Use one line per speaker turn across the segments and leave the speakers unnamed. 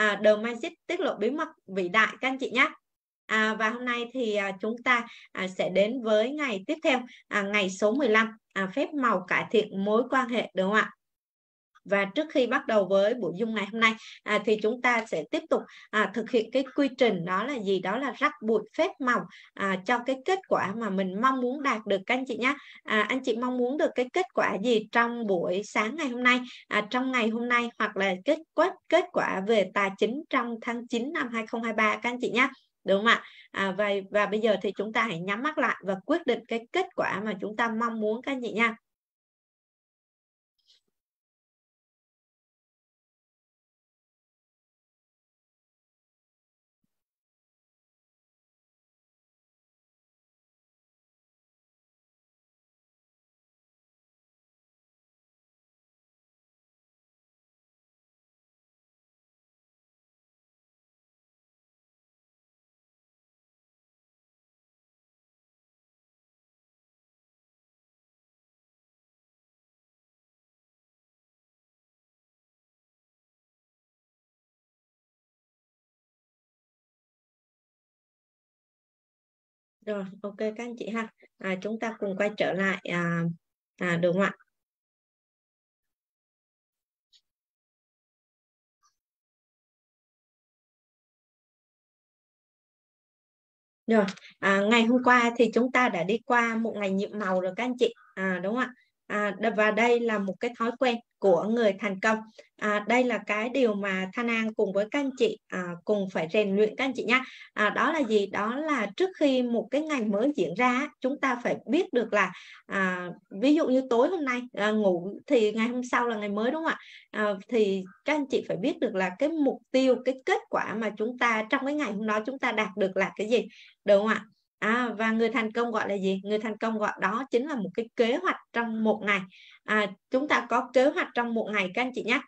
à, The Mindset tiết lộ bí mật vĩ đại các anh chị nhé à, và hôm nay thì à, chúng ta à, sẽ đến với ngày tiếp theo à, ngày số 15 à, phép màu cải thiện mối quan hệ đúng không ạ và trước khi bắt đầu với buổi dung ngày hôm nay à, thì chúng ta sẽ tiếp tục à, thực hiện cái quy trình đó là gì đó là rắc bụi phép màu à, cho cái kết quả mà mình mong muốn đạt được các anh chị nhé à, anh chị mong muốn được cái kết quả gì trong buổi sáng ngày hôm nay à, trong ngày hôm nay hoặc là kết quả kết quả về tài chính trong tháng 9 năm 2023 các anh chị nhé đúng không ạ à, và và bây giờ
thì chúng ta hãy nhắm mắt lại và quyết định cái kết quả mà chúng ta mong muốn các anh chị nha rồi ok các anh chị ha à, chúng ta cùng quay trở lại à, à, không ạ, rồi à, ngày hôm qua thì chúng ta đã đi qua một ngày nhiệm màu rồi các anh chị à, đúng không ạ à,
và đây là một cái thói quen của người thành công à, đây là cái điều mà Thanh An cùng với các anh chị à, cùng phải rèn luyện các anh chị nha à, đó là gì đó là trước khi một cái ngày mới diễn ra chúng ta phải biết được là à, ví dụ như tối hôm nay à, ngủ thì ngày hôm sau là ngày mới đúng không ạ à, thì các anh chị phải biết được là cái mục tiêu cái kết quả mà chúng ta trong cái ngày hôm đó chúng ta đạt được là cái gì đúng không ạ à, và người thành công gọi là gì người thành công gọi đó chính là một cái kế hoạch trong một ngày à, chúng ta có kế hoạch trong một ngày các anh chị nhé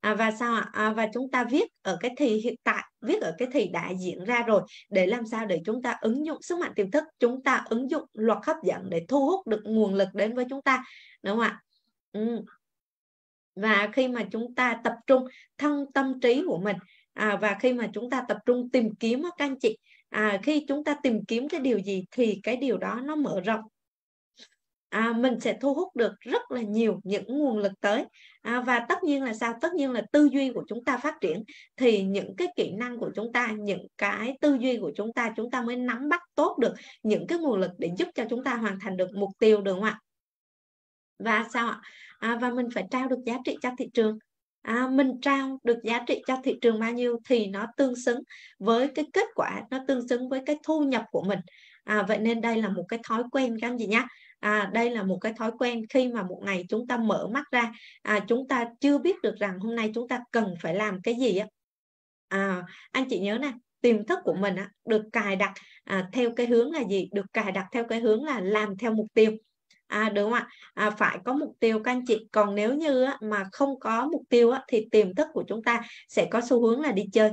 à, và sao ạ à, và chúng ta viết ở cái thì hiện tại viết ở cái thì đã diễn ra rồi để làm sao để chúng ta ứng dụng sức mạnh tiềm thức chúng ta ứng dụng luật hấp dẫn để thu hút được nguồn lực đến với chúng ta đúng không ạ ừ. và khi mà chúng ta tập trung thân tâm trí của mình à, và khi mà chúng ta tập trung tìm kiếm các anh chị à, khi chúng ta tìm kiếm cái điều gì thì cái điều đó nó mở rộng à, mình sẽ thu hút được rất là nhiều những nguồn lực tới à, và tất nhiên là sao tất nhiên là tư duy của chúng ta phát triển thì những cái kỹ năng của chúng ta những cái tư duy của chúng ta chúng ta mới nắm bắt tốt được những cái nguồn lực để giúp cho chúng ta hoàn thành được mục tiêu được không ạ và sao ạ à, và mình phải trao được giá trị cho thị trường à, mình trao được giá trị cho thị trường bao nhiêu thì nó tương xứng với cái kết quả nó tương xứng với cái thu nhập của mình à, vậy nên đây là một cái thói quen các anh chị nhé à, đây là một cái thói quen khi mà một ngày chúng ta mở mắt ra à, chúng ta chưa biết được rằng hôm nay chúng ta cần phải làm cái gì á à, anh chị nhớ nè tiềm thức của mình á, được cài đặt à, theo cái hướng là gì được cài đặt theo cái hướng là làm theo mục tiêu à, đúng không ạ à, phải có mục tiêu các anh chị còn nếu như á, mà không có mục tiêu á, thì tiềm thức của chúng ta sẽ có xu hướng là đi chơi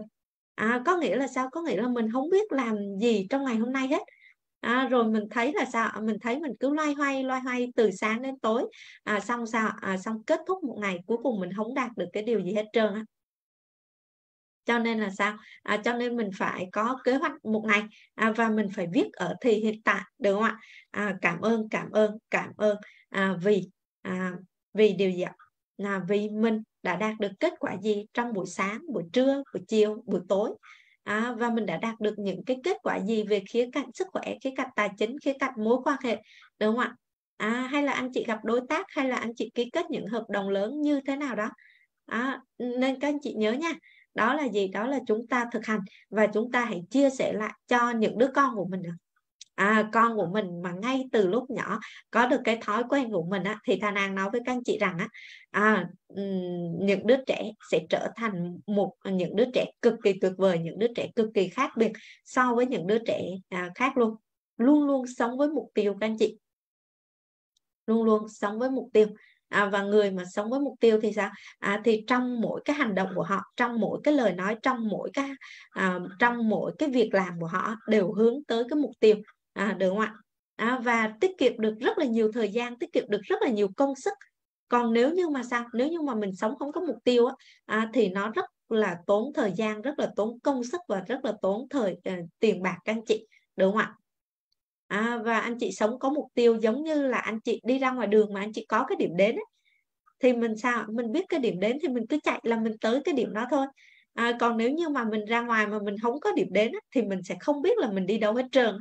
à, có nghĩa là sao có nghĩa là mình không biết làm gì trong ngày hôm nay hết à, rồi mình thấy là sao mình thấy mình cứ loay hoay loay hoay từ sáng đến tối à, xong sao à, xong kết thúc một ngày cuối cùng mình không đạt được cái điều gì hết trơn á cho nên là sao à, cho nên mình phải có kế hoạch một ngày à, và mình phải viết ở thì hiện tại đúng không ạ à, cảm ơn cảm ơn cảm ơn à, vì à, vì điều gì là vì mình đã đạt được kết quả gì trong buổi sáng buổi trưa buổi chiều buổi tối à, và mình đã đạt được những cái kết quả gì về khía cạnh sức khỏe khía cạnh tài chính khía cạnh mối quan hệ đúng không ạ à, hay là anh chị gặp đối tác hay là anh chị ký kết những hợp đồng lớn như thế nào đó à, nên các anh chị nhớ nha đó là gì đó là chúng ta thực hành và chúng ta hãy chia sẻ lại cho những đứa con của mình à, con của mình mà ngay từ lúc nhỏ có được cái thói quen của mình á, thì Thanh An nói với các anh chị rằng á, à, những đứa trẻ sẽ trở thành một những đứa trẻ cực kỳ tuyệt vời những đứa trẻ cực kỳ khác biệt so với những đứa trẻ à, khác luôn luôn luôn sống với mục tiêu các anh chị luôn luôn sống với mục tiêu à, và người mà sống với mục tiêu thì sao à, thì trong mỗi cái hành động của họ trong mỗi cái lời nói trong mỗi cái à, trong mỗi cái việc làm của họ đều hướng tới cái mục tiêu à, được không ạ à, và tiết kiệm được rất là nhiều thời gian tiết kiệm được rất là nhiều công sức còn nếu như mà sao nếu như mà mình sống không có mục tiêu á, à, thì nó rất là tốn thời gian rất là tốn công sức và rất là tốn thời uh, tiền bạc các anh chị đúng không ạ à, và anh chị sống có mục tiêu giống như là anh chị đi ra ngoài đường mà anh chị có cái điểm đến ấy. thì mình sao mình biết cái điểm đến thì mình cứ chạy là mình tới cái điểm đó thôi à, còn nếu như mà mình ra ngoài mà mình không có điểm đến ấy, thì mình sẽ không biết là mình đi đâu hết trơn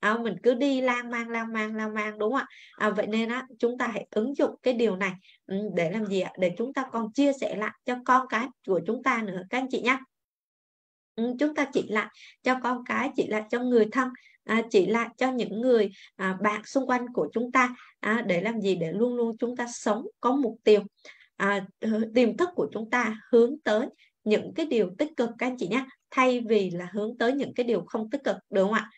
à, mình cứ đi lang mang lang mang lang mang đúng không ạ à, vậy nên á chúng ta hãy ứng dụng cái điều này ừ, để làm gì ạ để chúng ta còn chia sẻ lại cho con cái của chúng ta nữa các anh chị nhé ừ, chúng ta chỉ lại cho con cái chỉ lại cho người thân à, chỉ lại cho những người à, bạn xung quanh của chúng ta à, để làm gì để luôn luôn chúng ta sống có mục tiêu à, tiềm thức của chúng ta hướng tới những cái điều tích cực các anh chị nhé thay vì là hướng tới những cái điều không tích cực đúng không ạ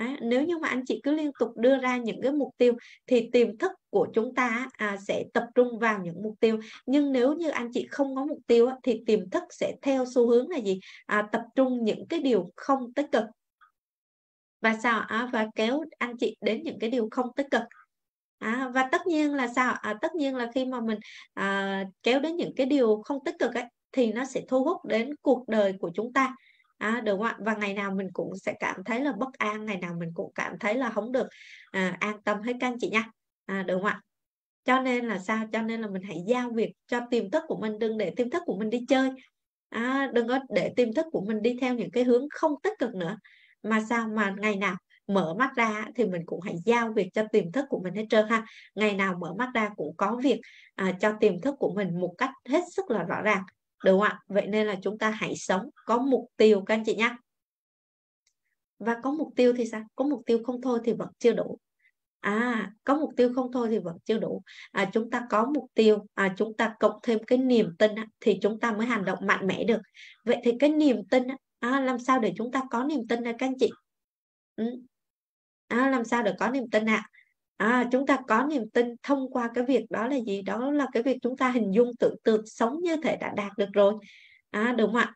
À, nếu như mà anh chị cứ liên tục đưa ra những cái mục tiêu thì tiềm thức của chúng ta à, sẽ tập trung vào những mục tiêu nhưng nếu như anh chị không có mục tiêu thì tiềm thức sẽ theo xu hướng là gì à, tập trung những cái điều không tích cực và sao à, và kéo anh chị đến những cái điều không tích cực à, và tất nhiên là sao à, tất nhiên là khi mà mình à, kéo đến những cái điều không tích cực ấy thì nó sẽ thu hút đến cuộc đời của chúng ta à, đúng không ạ và ngày nào mình cũng sẽ cảm thấy là bất an ngày nào mình cũng cảm thấy là không được à, an tâm hết các anh chị nha à, đúng không ạ cho nên là sao cho nên là mình hãy giao việc cho tiềm thức của mình đừng để tiềm thức của mình đi chơi à, đừng có để tiềm thức của mình đi theo những cái hướng không tích cực nữa mà sao mà ngày nào mở mắt ra thì mình cũng hãy giao việc cho tiềm thức của mình hết trơn ha ngày nào mở mắt ra cũng có việc à, cho tiềm thức của mình một cách hết sức là rõ ràng đúng không ạ vậy nên là chúng ta hãy sống có mục tiêu các anh chị nhé và có mục tiêu thì sao có mục tiêu không thôi thì vẫn chưa đủ à có mục tiêu không thôi thì vẫn chưa đủ à, chúng ta có mục tiêu à, chúng ta cộng thêm cái niềm tin á, thì chúng ta mới hành động mạnh mẽ được vậy thì cái niềm tin á, à, làm sao để chúng ta có niềm tin hả các anh chị ừ. à, làm sao để có niềm tin ạ à? à, chúng ta có niềm tin thông qua cái việc đó là gì đó là cái việc chúng ta hình dung tưởng tượng sống như thể đã đạt được rồi à, đúng không ạ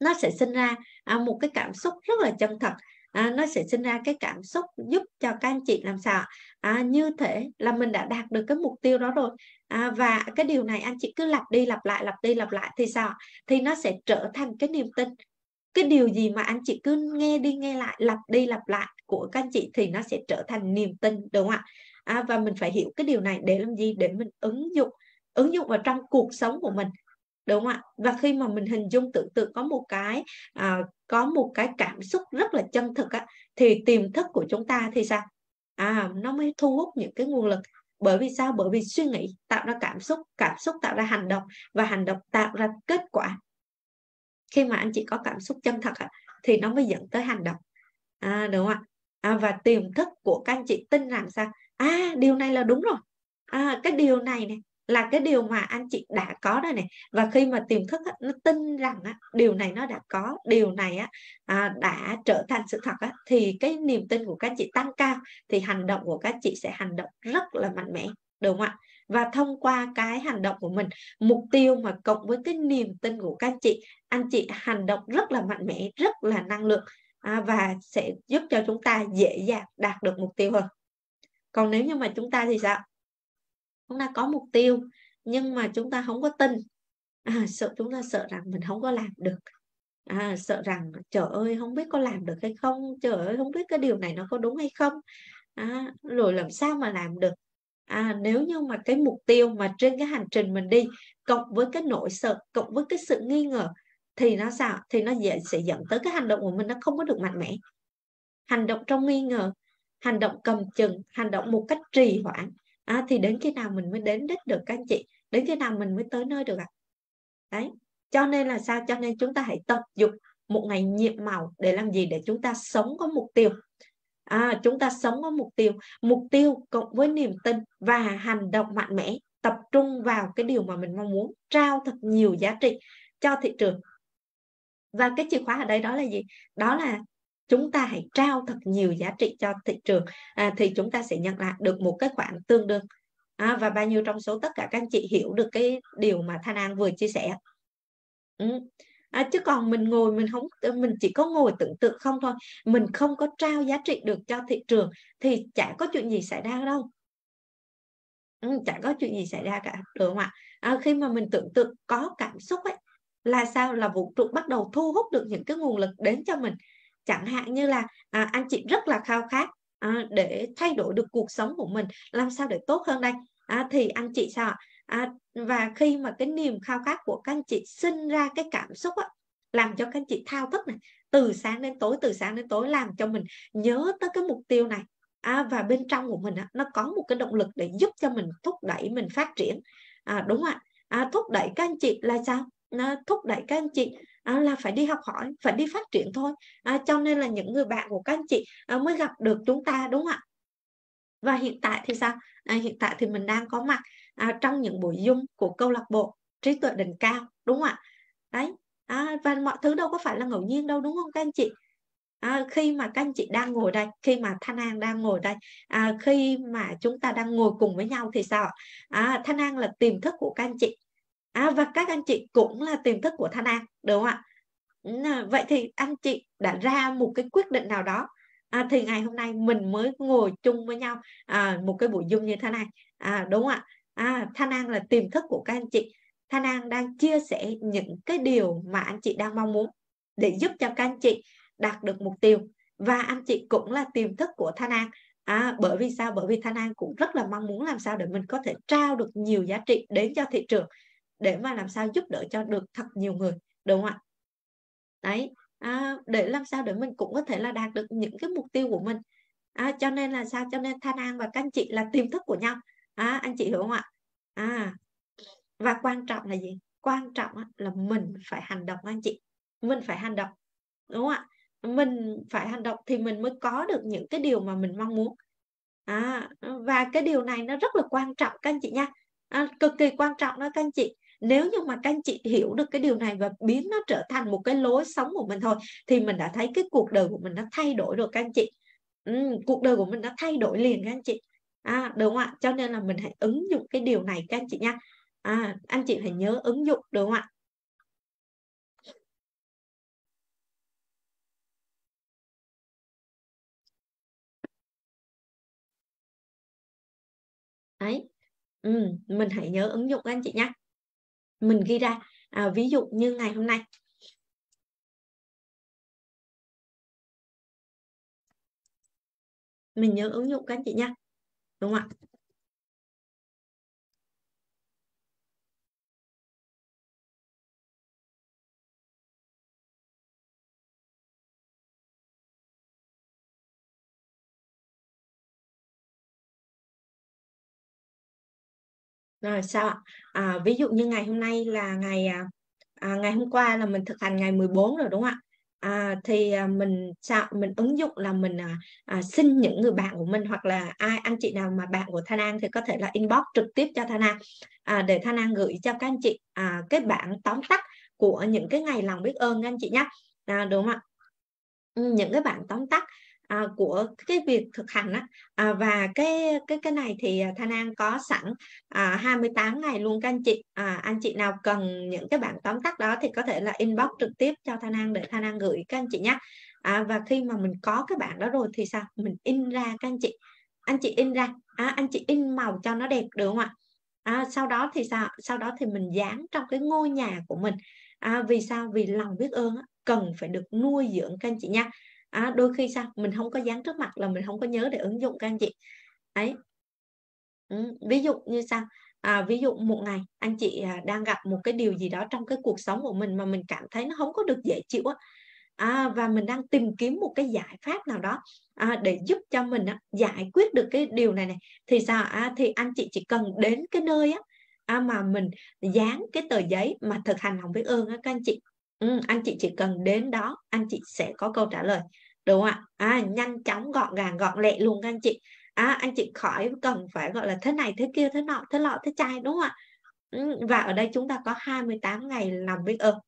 nó sẽ sinh ra à, một cái cảm xúc rất là chân thật à, nó sẽ sinh ra cái cảm xúc giúp cho các anh chị làm sao à, như thể là mình đã đạt được cái mục tiêu đó rồi à, và cái điều này anh chị cứ lặp đi lặp lại lặp đi lặp lại thì sao thì nó sẽ trở thành cái niềm tin cái điều gì mà anh chị cứ nghe đi nghe lại lặp đi lặp lại của các anh chị thì nó sẽ trở thành niềm tin đúng không ạ à, và mình phải hiểu cái điều này để làm gì để mình ứng dụng ứng dụng vào trong cuộc sống của mình đúng không ạ và khi mà mình hình dung tưởng tượng có một cái à, có một cái cảm xúc rất là chân thực á, thì tiềm thức của chúng ta thì sao à nó mới thu hút những cái nguồn lực bởi vì sao bởi vì suy nghĩ tạo ra cảm xúc cảm xúc tạo ra hành động và hành động tạo ra kết quả khi mà anh chị có cảm xúc chân thật thì nó mới dẫn tới hành động à, đúng không ạ à, và tiềm thức của các anh chị tin rằng sao à điều này là đúng rồi à, cái điều này này là cái điều mà anh chị đã có đây này và khi mà tiềm thức nó tin rằng điều này nó đã có điều này à, đã trở thành sự thật thì cái niềm tin của các chị tăng cao thì hành động của các chị sẽ hành động rất là mạnh mẽ đúng không ạ và thông qua cái hành động của mình mục tiêu mà cộng với cái niềm tin của các chị anh chị hành động rất là mạnh mẽ rất là năng lượng à, và sẽ giúp cho chúng ta dễ dàng đạt được mục tiêu hơn còn nếu như mà chúng ta thì sao chúng ta có mục tiêu nhưng mà chúng ta không có tin à, sợ chúng ta sợ rằng mình không có làm được à, sợ rằng trời ơi không biết có làm được hay không trời ơi không biết cái điều này nó có đúng hay không à, rồi làm sao mà làm được à, nếu như mà cái mục tiêu mà trên cái hành trình mình đi cộng với cái nỗi sợ cộng với cái sự nghi ngờ thì nó sao thì nó dễ, sẽ dẫn tới cái hành động của mình nó không có được mạnh mẽ hành động trong nghi ngờ hành động cầm chừng hành động một cách trì hoãn à, thì đến khi nào mình mới đến đích được các anh chị đến khi nào mình mới tới nơi được ạ à? đấy cho nên là sao cho nên chúng ta hãy tập dục một ngày nhiệm màu để làm gì để chúng ta sống có mục tiêu à, chúng ta sống có mục tiêu mục tiêu cộng với niềm tin và hành động mạnh mẽ tập trung vào cái điều mà mình mong muốn trao thật nhiều giá trị cho thị trường và cái chìa khóa ở đây đó là gì đó là chúng ta hãy trao thật nhiều giá trị cho thị trường à, thì chúng ta sẽ nhận lại được một cái khoản tương đương à, và bao nhiêu trong số tất cả các anh chị hiểu được cái điều mà Thanh An vừa chia sẻ ừ. à, chứ còn mình ngồi mình không mình chỉ có ngồi tưởng tượng không thôi mình không có trao giá trị được cho thị trường thì chả có chuyện gì xảy ra đâu ừ, chả có chuyện gì xảy ra cả được không ạ à, khi mà mình tưởng tượng có cảm xúc ấy là sao là vũ trụ bắt đầu thu hút được những cái nguồn lực đến cho mình chẳng hạn như là à, anh chị rất là khao khát à, để thay đổi được cuộc sống của mình làm sao để tốt hơn đây à, thì anh chị sao à, và khi mà cái niềm khao khát của các anh chị sinh ra cái cảm xúc á, làm cho các anh chị thao thức này từ sáng đến tối từ sáng đến tối làm cho mình nhớ tới cái mục tiêu này à, và bên trong của mình á, nó có một cái động lực để giúp cho mình thúc đẩy mình phát triển à, đúng ạ à, thúc đẩy các anh chị là sao thúc đẩy các anh chị à, là phải đi học hỏi phải đi phát triển thôi à, cho nên là những người bạn của các anh chị à, mới gặp được chúng ta đúng không ạ và hiện tại thì sao hiện tại thì mình đang có mặt trong những buổi dung của câu lạc bộ trí tuệ đỉnh cao đúng không ạ đấy à, và mọi thứ đâu có phải là ngẫu nhiên đâu đúng không các anh chị à, khi mà các anh chị đang ngồi đây khi mà thanh an đang ngồi đây à, khi mà chúng ta đang ngồi cùng với nhau thì sao à, thanh an là tiềm thức của các anh chị à, và các anh chị cũng là tiềm thức của thanh an đúng không ạ à, vậy thì anh chị đã ra một cái quyết định nào đó à, thì ngày hôm nay mình mới ngồi chung với nhau à, một cái buổi dung như thế này à, đúng không ạ à, thanh an là tiềm thức của các anh chị thanh an đang chia sẻ những cái điều mà anh chị đang mong muốn để giúp cho các anh chị đạt được mục tiêu và anh chị cũng là tiềm thức của thanh an à, bởi vì sao bởi vì thanh an cũng rất là mong muốn làm sao để mình có thể trao được nhiều giá trị đến cho thị trường để mà làm sao giúp đỡ cho được thật nhiều người đúng không ạ đấy à, để làm sao để mình cũng có thể là đạt được những cái mục tiêu của mình à, cho nên là sao cho nên Thanh An và các anh chị là tiềm thức của nhau à, anh chị hiểu không ạ à, và quan trọng là gì quan trọng là mình phải hành động anh chị mình phải hành động đúng không ạ mình phải hành động thì mình mới có được những cái điều mà mình mong muốn à, và cái điều này nó rất là quan trọng các anh chị nha à, cực kỳ quan trọng đó các anh chị nếu như mà các anh chị hiểu được cái điều này và biến nó trở thành một cái lối sống của mình thôi thì mình đã thấy cái cuộc đời của mình nó thay đổi rồi các anh chị ừ, cuộc đời của mình nó thay đổi liền các anh chị à, đúng không ạ cho nên là mình hãy
ứng dụng cái điều này các anh chị nha à, anh chị phải nhớ ứng dụng đúng không ạ đấy ừ, mình hãy nhớ ứng dụng các anh chị nhé mình ghi ra à, ví dụ như ngày hôm nay
mình nhớ ứng dụng
các anh chị nha đúng không ạ Rồi sao ạ? À, ví dụ như ngày hôm nay là ngày à, à ngày hôm
qua là mình thực hành ngày 14 rồi đúng không ạ? À, thì à, mình sao mình ứng dụng là mình à, à, xin những người bạn của mình hoặc là ai anh chị nào mà bạn của Thanh An thì có thể là inbox trực tiếp cho Thanh An à, để Thanh An gửi cho các anh chị à, cái bản tóm tắt của những cái ngày lòng biết ơn anh chị nhé. À, đúng không ạ? Ừ, những cái bản tóm tắt à, của cái việc thực hành á à, và cái cái cái này thì à, Thanh An có sẵn à, 28 ngày luôn các anh chị à, anh chị nào cần những cái bản tóm tắt đó thì có thể là inbox trực tiếp cho Thanh An để Thanh An gửi các anh chị nhé à, và khi mà mình có cái bản đó rồi thì sao mình in ra các anh chị anh chị in ra à, anh chị in màu cho nó đẹp được không ạ à, sau đó thì sao sau đó thì mình dán trong cái ngôi nhà của mình à, vì sao vì lòng biết ơn cần phải được nuôi dưỡng các anh chị nhé à, đôi khi sao mình không có dán trước mặt là mình không có nhớ để ứng dụng các anh chị ấy ừ, ví dụ như sao à, ví dụ một ngày anh chị à, đang gặp một cái điều gì đó trong cái cuộc sống của mình mà mình cảm thấy nó không có được dễ chịu á à, và mình đang tìm kiếm một cái giải pháp nào đó à, để giúp cho mình á, giải quyết được cái điều này này thì sao à, thì anh chị chỉ cần đến cái nơi á à, mà mình dán cái tờ giấy mà thực hành lòng biết ơn á các anh chị ừ, anh chị chỉ cần đến đó anh chị sẽ có câu trả lời đúng không ạ à, nhanh chóng gọn gàng gọn lẹ luôn các anh chị à, anh chị khỏi cần phải gọi là thế này thế kia thế nọ thế lọ thế chai đúng không ạ ừ, và ở đây chúng ta có 28 ngày làm biết ơn ừ.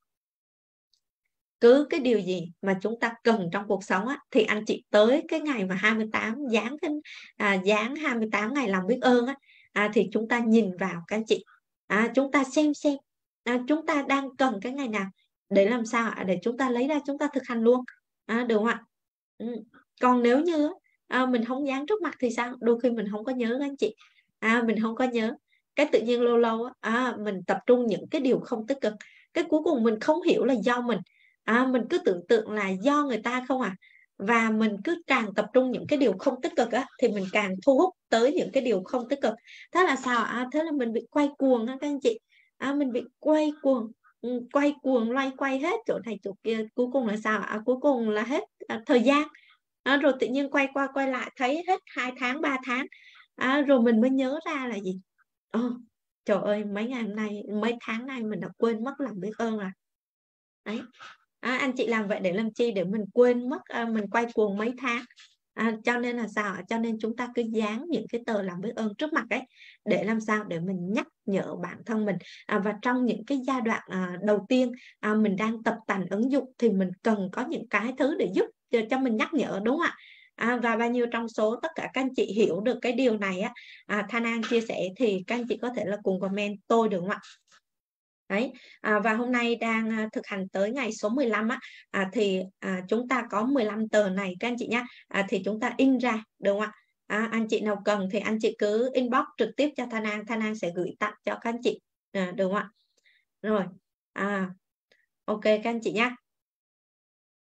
cứ cái điều gì mà chúng ta cần trong cuộc sống á, thì anh chị tới cái ngày mà 28 dán cái à, dán 28 ngày làm biết ơn á, à, thì chúng ta nhìn vào các anh chị à, chúng ta xem xem à, chúng ta đang cần cái ngày nào để làm sao ạ để chúng ta lấy ra chúng ta thực hành luôn à, được không ạ ừ. còn nếu như à, mình không dán trước mặt thì sao đôi khi mình không có nhớ các anh chị à, mình không có nhớ cái tự nhiên lâu lâu à, mình tập trung những cái điều không tích cực cái cuối cùng mình không hiểu là do mình à, mình cứ tưởng tượng là do người ta không à và mình cứ càng tập trung những cái điều không tích cực á, thì mình càng thu hút tới những cái điều không tích cực thế là sao à, thế là mình bị quay cuồng á các anh chị à, mình bị quay cuồng Ừ, quay cuồng loay quay hết chỗ này chỗ kia cuối cùng là sao à, cuối cùng là hết à, thời gian à, rồi tự nhiên quay qua quay lại thấy hết hai tháng 3 tháng à, rồi mình mới nhớ ra là gì Ồ, ờ, trời ơi mấy ngày hôm nay mấy tháng nay mình đã quên mất lòng biết ơn rồi đấy à, anh chị làm vậy để làm chi để mình quên mất à, mình quay cuồng mấy tháng à, cho nên là sao cho nên chúng ta cứ dán những cái tờ lòng biết ơn trước mặt ấy để làm sao để mình nhắc nhở bản thân mình à, và trong những cái giai đoạn à, đầu tiên à, mình đang tập tành ứng dụng thì mình cần có những cái thứ để giúp cho mình nhắc nhở đúng không ạ À, và bao nhiêu trong số tất cả các anh chị hiểu được cái điều này á à, Thanh An chia sẻ thì các anh chị có thể là cùng comment tôi được không ạ Đấy. À, và hôm nay đang à, thực hành tới ngày số 15 á, à, thì à, chúng ta có 15 tờ này các anh chị nhá à, thì chúng ta in ra được không ạ à, anh chị nào cần thì anh chị cứ inbox trực tiếp cho Thanh An Thanh An sẽ gửi tặng cho các anh chị à, đúng không ạ rồi à, ok các anh chị nhá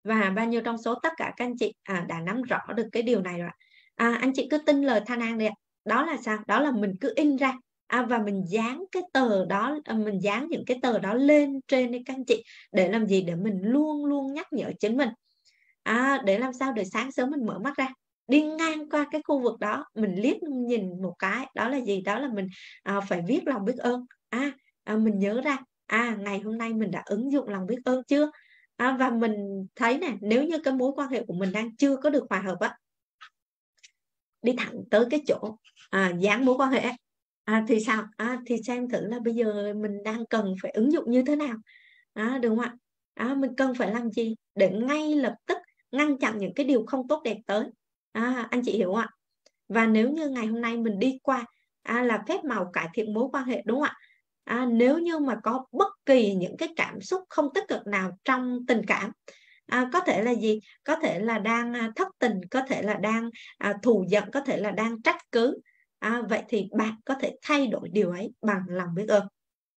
và bao nhiêu trong số tất cả các anh chị à, đã nắm rõ được cái điều này rồi ạ à, anh chị cứ tin lời Thanh An đi ạ đó là sao đó là mình cứ in ra à, và mình dán cái tờ đó à, mình dán những cái tờ đó lên trên đi các anh chị để làm gì để mình luôn luôn nhắc nhở chính mình à, để làm sao để sáng sớm mình mở mắt ra đi ngang qua cái khu vực đó mình liếc nhìn một cái đó là gì đó là mình à, phải viết lòng biết ơn à, à mình nhớ ra à ngày hôm nay mình đã ứng dụng lòng biết ơn chưa à, và mình thấy nè nếu như cái mối quan hệ của mình đang chưa có được hòa hợp á đi thẳng tới cái chỗ à, dán mối quan hệ à, thì sao à, thì xem thử là bây giờ mình đang cần phải ứng dụng như thế nào à, đúng không ạ à, mình cần phải làm gì để ngay lập tức ngăn chặn những cái điều không tốt đẹp tới à, anh chị hiểu không ạ và nếu như ngày hôm nay mình đi qua à, là phép màu cải thiện mối quan hệ đúng không ạ à, nếu như mà có bất kỳ những cái cảm xúc không tích cực nào trong tình cảm à, có thể là gì có thể là đang à, thất tình có thể là đang à, thù giận có thể là đang trách cứ à, vậy thì bạn có thể thay đổi điều ấy bằng lòng biết ơn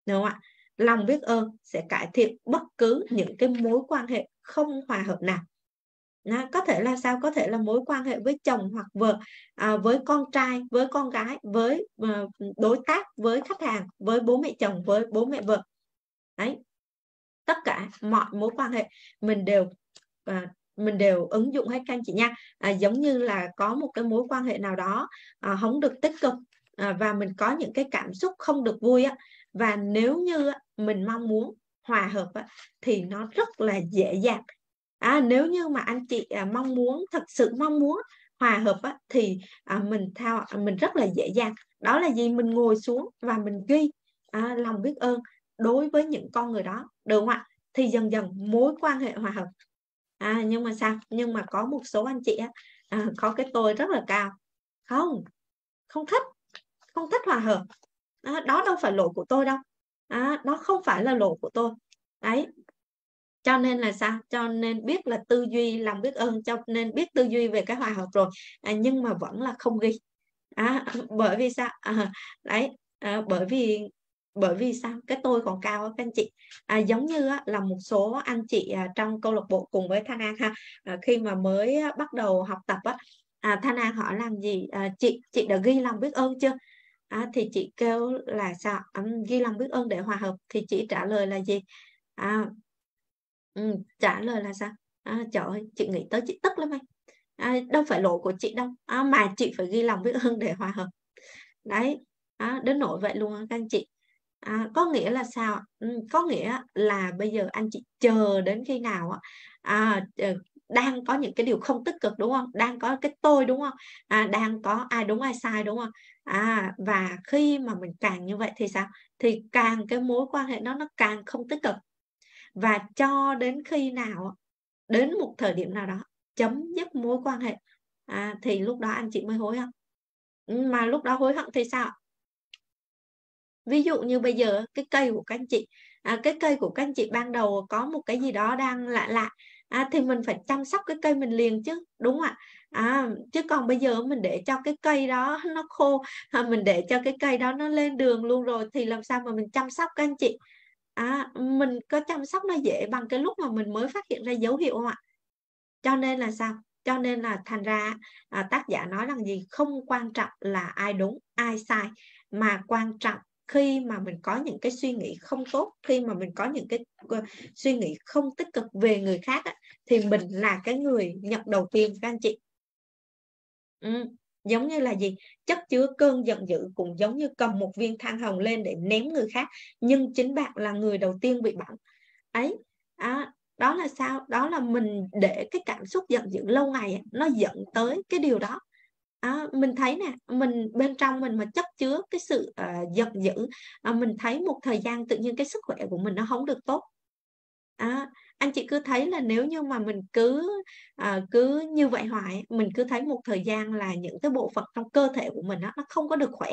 đúng không ạ lòng biết ơn sẽ cải thiện bất cứ những cái mối quan hệ không hòa hợp nào nó có thể là sao có thể là mối quan hệ với chồng hoặc vợ à, với con trai với con gái với à, đối tác với khách hàng với bố mẹ chồng với bố mẹ vợ đấy tất cả mọi mối quan hệ mình đều à, mình đều ứng dụng hết các anh chị nha à, giống như là có một cái mối quan hệ nào đó à, không được tích cực à, và mình có những cái cảm xúc không được vui á và nếu như á, mình mong muốn hòa hợp á, thì nó rất là dễ dàng à, nếu như mà anh chị à, mong muốn thật sự mong muốn hòa hợp á, thì à, mình thao à, mình rất là dễ dàng đó là gì mình ngồi xuống và mình ghi à, lòng biết ơn đối với những con người đó được không ạ thì dần dần mối quan hệ hòa hợp à, nhưng mà sao nhưng mà có một số anh chị á, à, có cái tôi rất là cao không không thích không thích hòa hợp đó, đó đâu phải lỗi của tôi đâu à, đó không phải là lỗi của tôi đấy cho nên là sao cho nên biết là tư duy lòng biết ơn cho nên biết tư duy về cái hòa hợp rồi à, nhưng mà vẫn là không ghi à, bởi vì sao à, đấy à, bởi vì bởi vì sao cái tôi còn cao các anh chị à, giống như là một số anh chị à, trong câu lạc bộ cùng với Thanh An ha à, khi mà mới à, bắt đầu học tập á à, Thanh An hỏi làm gì à, chị chị đã ghi lòng biết ơn chưa à, thì chị kêu là sao à, ghi lòng biết ơn để hòa hợp thì chị trả lời là gì à, ừ, trả lời là sao à, trời ơi chị nghĩ tới chị tức lắm anh à, đâu phải lỗi của chị đâu à, mà chị phải ghi lòng biết ơn để hòa hợp đấy à, đến nỗi vậy luôn các anh chị à, có nghĩa là sao ừ, có nghĩa là bây giờ anh chị chờ đến khi nào à, ờ, đang có những cái điều không tích cực đúng không đang có cái tôi đúng không à, đang có ai đúng ai sai đúng không à và khi mà mình càng như vậy thì sao thì càng cái mối quan hệ nó nó càng không tích cực và cho đến khi nào đến một thời điểm nào đó chấm dứt mối quan hệ à, thì lúc đó anh chị mới hối hận ừ, mà lúc đó hối hận thì sao ví dụ như bây giờ cái cây của các anh chị à, cái cây của các anh chị ban đầu có một cái gì đó đang lạ lạ à, thì mình phải chăm sóc cái cây mình liền chứ đúng không ạ à, chứ còn bây giờ mình để cho cái cây đó nó khô à, mình để cho cái cây đó nó lên đường luôn rồi thì làm sao mà mình chăm sóc các anh chị à, mình có chăm sóc nó dễ bằng cái lúc mà mình mới phát hiện ra dấu hiệu không ạ cho nên là sao cho nên là thành ra à, tác giả nói rằng gì không quan trọng là ai đúng ai sai mà quan trọng khi mà mình có những cái suy nghĩ không tốt khi mà mình có những cái suy nghĩ không tích cực về người khác thì mình là cái người nhận đầu tiên các anh chị ừ. giống như là gì chất chứa cơn giận dữ cũng giống như cầm một viên than hồng lên để ném người khác nhưng chính bạn là người đầu tiên bị bỏng ấy à, đó là sao đó là mình để cái cảm xúc giận dữ lâu ngày nó dẫn tới cái điều đó à, mình thấy nè mình bên trong mình mà chất chứa cái sự à, ờ, giật dữ à, mình thấy một thời gian tự nhiên cái sức khỏe của mình nó không được tốt à, anh chị cứ thấy là nếu như mà mình cứ à, cứ như vậy hoài mình cứ thấy một thời gian là những cái bộ phận trong cơ thể của mình đó, nó không có được khỏe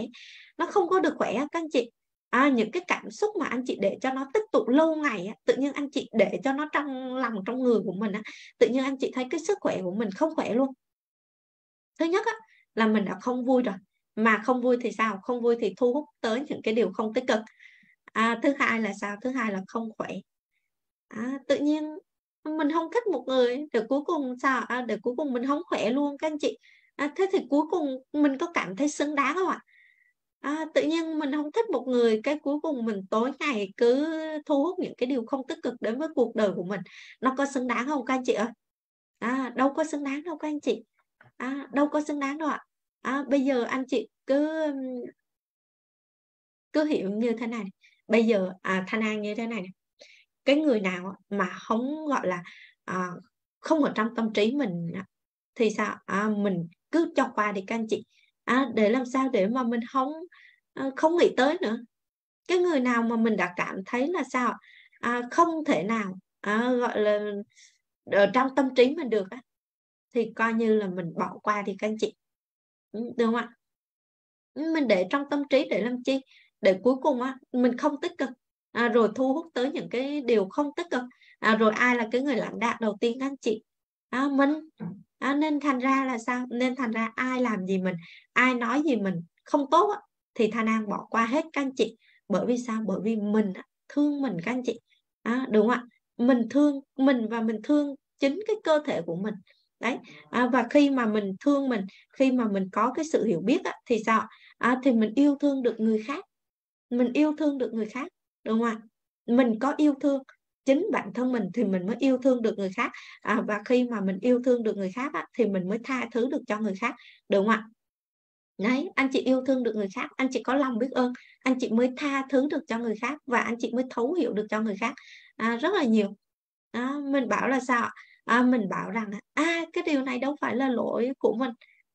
nó không có được khỏe các anh chị à, những cái cảm xúc mà anh chị để cho nó tích tụ lâu ngày á, tự nhiên anh chị để cho nó trong lòng trong người của mình á, tự nhiên anh chị thấy cái sức khỏe của mình không khỏe luôn thứ nhất á, là mình đã không vui rồi mà không vui thì sao không vui thì thu hút tới những cái điều không tích cực à, thứ hai là sao thứ hai là không khỏe à, tự nhiên mình không thích một người để cuối cùng sao à, rồi cuối cùng mình không khỏe luôn các anh chị à, thế thì cuối cùng mình có cảm thấy xứng đáng không ạ à, tự nhiên mình không thích một người cái cuối cùng mình tối ngày cứ thu hút những cái điều không tích cực đến với cuộc đời của mình nó có xứng đáng không các anh chị ơi à, đâu có xứng đáng đâu các anh chị à, đâu có xứng đáng đâu ạ à, bây giờ anh chị cứ cứ hiểu như thế này bây giờ à, thanh an như thế này cái người nào mà không gọi là à, không ở trong tâm trí mình thì sao à, mình cứ cho qua đi các anh chị à, để làm sao để mà mình không à, không nghĩ tới nữa cái người nào mà mình đã cảm thấy là sao à, không thể nào à, gọi là ở trong tâm trí mình được á thì coi như là mình bỏ qua thì các anh chị ừ, đúng không ạ ừ, mình để trong tâm trí để làm chi để cuối cùng á mình không tích cực à, rồi thu hút tới những cái điều không tích cực à, rồi ai là cái người lãnh đạo đầu tiên các anh chị à, mình à, nên thành ra là sao nên thành ra ai làm gì mình ai nói gì mình không tốt á, thì tha năng bỏ qua hết các anh chị bởi vì sao bởi vì mình á, thương mình các anh chị à, đúng không ạ mình thương mình và mình thương chính cái cơ thể của mình đấy à, và khi mà mình thương mình khi mà mình có cái sự hiểu biết á, thì sao à, thì mình yêu thương được người khác mình yêu thương được người khác đúng không ạ mình có yêu thương chính bản thân mình thì mình mới yêu thương được người khác à, và khi mà mình yêu thương được người khác á, thì mình mới tha thứ được cho người khác đúng không ạ đấy anh chị yêu thương được người khác anh chị có lòng biết ơn anh chị mới tha thứ được cho người khác và anh chị mới thấu hiểu được cho người khác à, rất là nhiều à, mình bảo là sao à, mình bảo rằng à, cái điều này đâu phải là lỗi của mình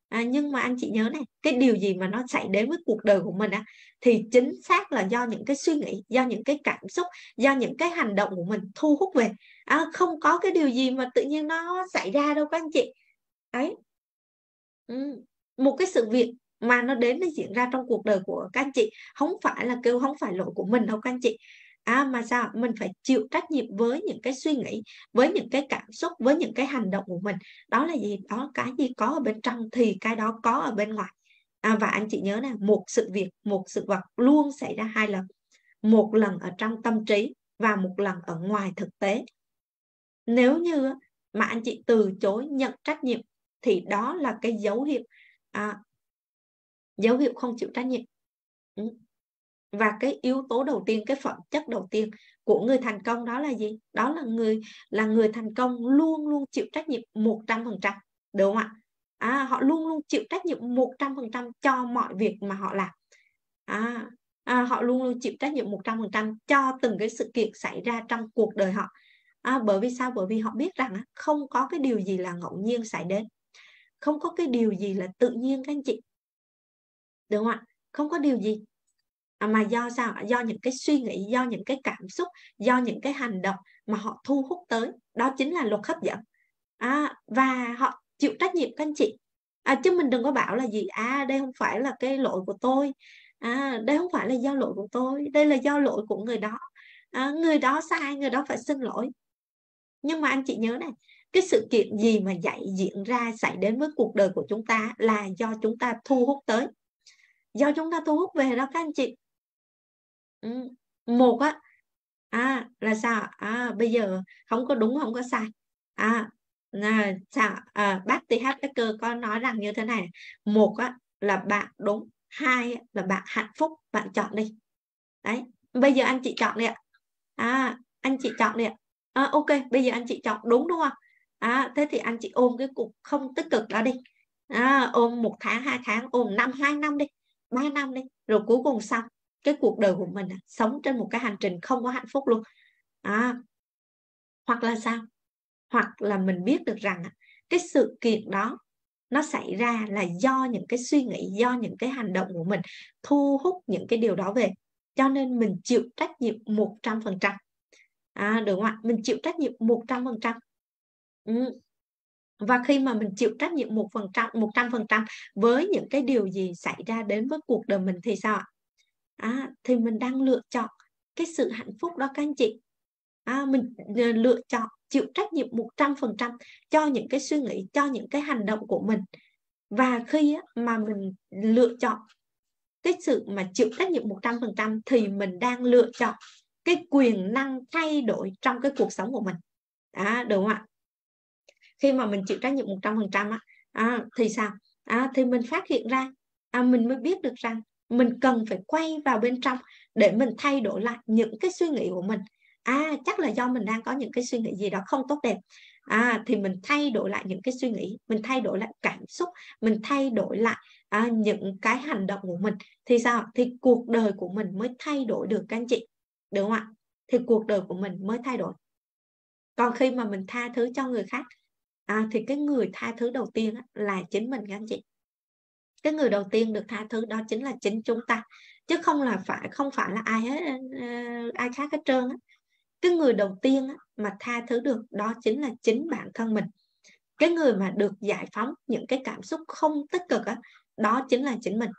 à, nhưng mà anh chị nhớ này cái điều gì mà nó xảy đến với cuộc đời của mình á thì chính xác là do những cái suy nghĩ do những cái cảm xúc do những cái hành động của mình thu hút về à, không có cái điều gì mà tự nhiên nó xảy ra đâu các anh chị đấy một cái sự việc mà nó đến nó diễn ra trong cuộc đời của các anh chị không phải là kêu không phải lỗi của mình đâu các anh chị à mà sao mình phải chịu trách nhiệm với những cái suy nghĩ với những cái cảm xúc với những cái hành động của mình đó là gì đó cái gì có ở bên trong thì cái đó có ở bên ngoài à, và anh chị nhớ là một sự việc một sự vật luôn xảy ra hai lần một lần ở trong tâm trí và một lần ở ngoài thực tế nếu như mà anh chị từ chối nhận trách nhiệm thì đó là cái dấu hiệu à, dấu hiệu không chịu trách nhiệm ừ và cái yếu tố đầu tiên cái phẩm chất đầu tiên của người thành công đó là gì đó là người là người thành công luôn luôn chịu trách nhiệm 100% đúng không ạ à, họ luôn luôn chịu trách nhiệm 100% cho mọi việc mà họ làm à, à, họ luôn luôn chịu trách nhiệm 100% cho từng cái sự kiện xảy ra trong cuộc đời họ à, bởi vì sao bởi vì họ biết rằng không có cái điều gì là ngẫu nhiên xảy đến không có cái điều gì là tự nhiên các anh chị đúng không ạ không có điều gì À, mà do sao do những cái suy nghĩ do những cái cảm xúc do những cái hành động mà họ thu hút tới đó chính là luật hấp dẫn à, và họ chịu trách nhiệm các anh chị à, chứ mình đừng có bảo là gì à đây không phải là cái lỗi của tôi à đây không phải là do lỗi của tôi đây là do lỗi của người đó à, người đó sai người đó phải xin lỗi nhưng mà anh chị nhớ này cái sự kiện gì mà dạy diễn ra xảy đến với cuộc đời của chúng ta là do chúng ta thu hút tới do chúng ta thu hút về đó các anh chị Ừ, một á à là sao à bây giờ không có đúng không có sai à là sao à, bác th Becker có nói rằng như thế này một á là bạn đúng hai là bạn hạnh phúc bạn chọn đi đấy bây giờ anh chị chọn đi ạ à anh chị chọn đi ạ à, ok bây giờ anh chị chọn đúng đúng không à, thế thì anh chị ôm cái cục không tích cực đó đi à, ôm một tháng hai tháng ôm năm hai năm đi ba năm đi rồi cuối cùng xong cái cuộc đời của mình sống trên một cái hành trình không có hạnh phúc luôn à, hoặc là sao hoặc là mình biết được rằng cái sự kiện đó nó xảy ra là do những cái suy nghĩ do những cái hành động của mình thu hút những cái điều đó về cho nên mình chịu trách nhiệm một trăm phần trăm à, được không ạ mình chịu trách nhiệm một trăm phần trăm ừ. và khi mà mình chịu trách nhiệm một phần trăm một trăm phần trăm với những cái điều gì xảy ra đến với cuộc đời mình thì sao ạ à, thì mình đang lựa chọn cái sự hạnh phúc đó các anh chị à, mình ờ, lựa chọn chịu trách nhiệm một trăm phần trăm cho những cái suy nghĩ cho những cái hành động của mình và khi mà mình lựa chọn cái sự mà chịu trách nhiệm một trăm phần trăm thì mình đang lựa chọn cái quyền năng thay đổi trong cái cuộc sống của mình à, đúng không ạ khi mà mình chịu trách nhiệm một trăm á, à, thì sao à, thì mình phát hiện ra à, mình mới biết được rằng mình cần phải quay vào bên trong để mình thay đổi lại những cái suy nghĩ của mình à chắc là do mình đang có những cái suy nghĩ gì đó không tốt đẹp à thì mình thay đổi lại những cái suy nghĩ mình thay đổi lại cảm xúc mình thay đổi lại à, những cái hành động của mình thì sao thì cuộc đời của mình mới thay đổi được các anh chị đúng không ạ thì cuộc đời của mình mới thay đổi còn khi mà mình tha thứ cho người khác à, thì cái người tha thứ đầu tiên là chính mình các anh chị cái người đầu tiên được tha thứ đó chính là chính chúng ta chứ không là phải không phải là ai hết ờ, ai khác hết trơn á cái người đầu tiên mà tha thứ được đó chính là chính bản thân mình cái người mà được giải phóng những cái cảm xúc không tích cực đó, đó chính là chính mình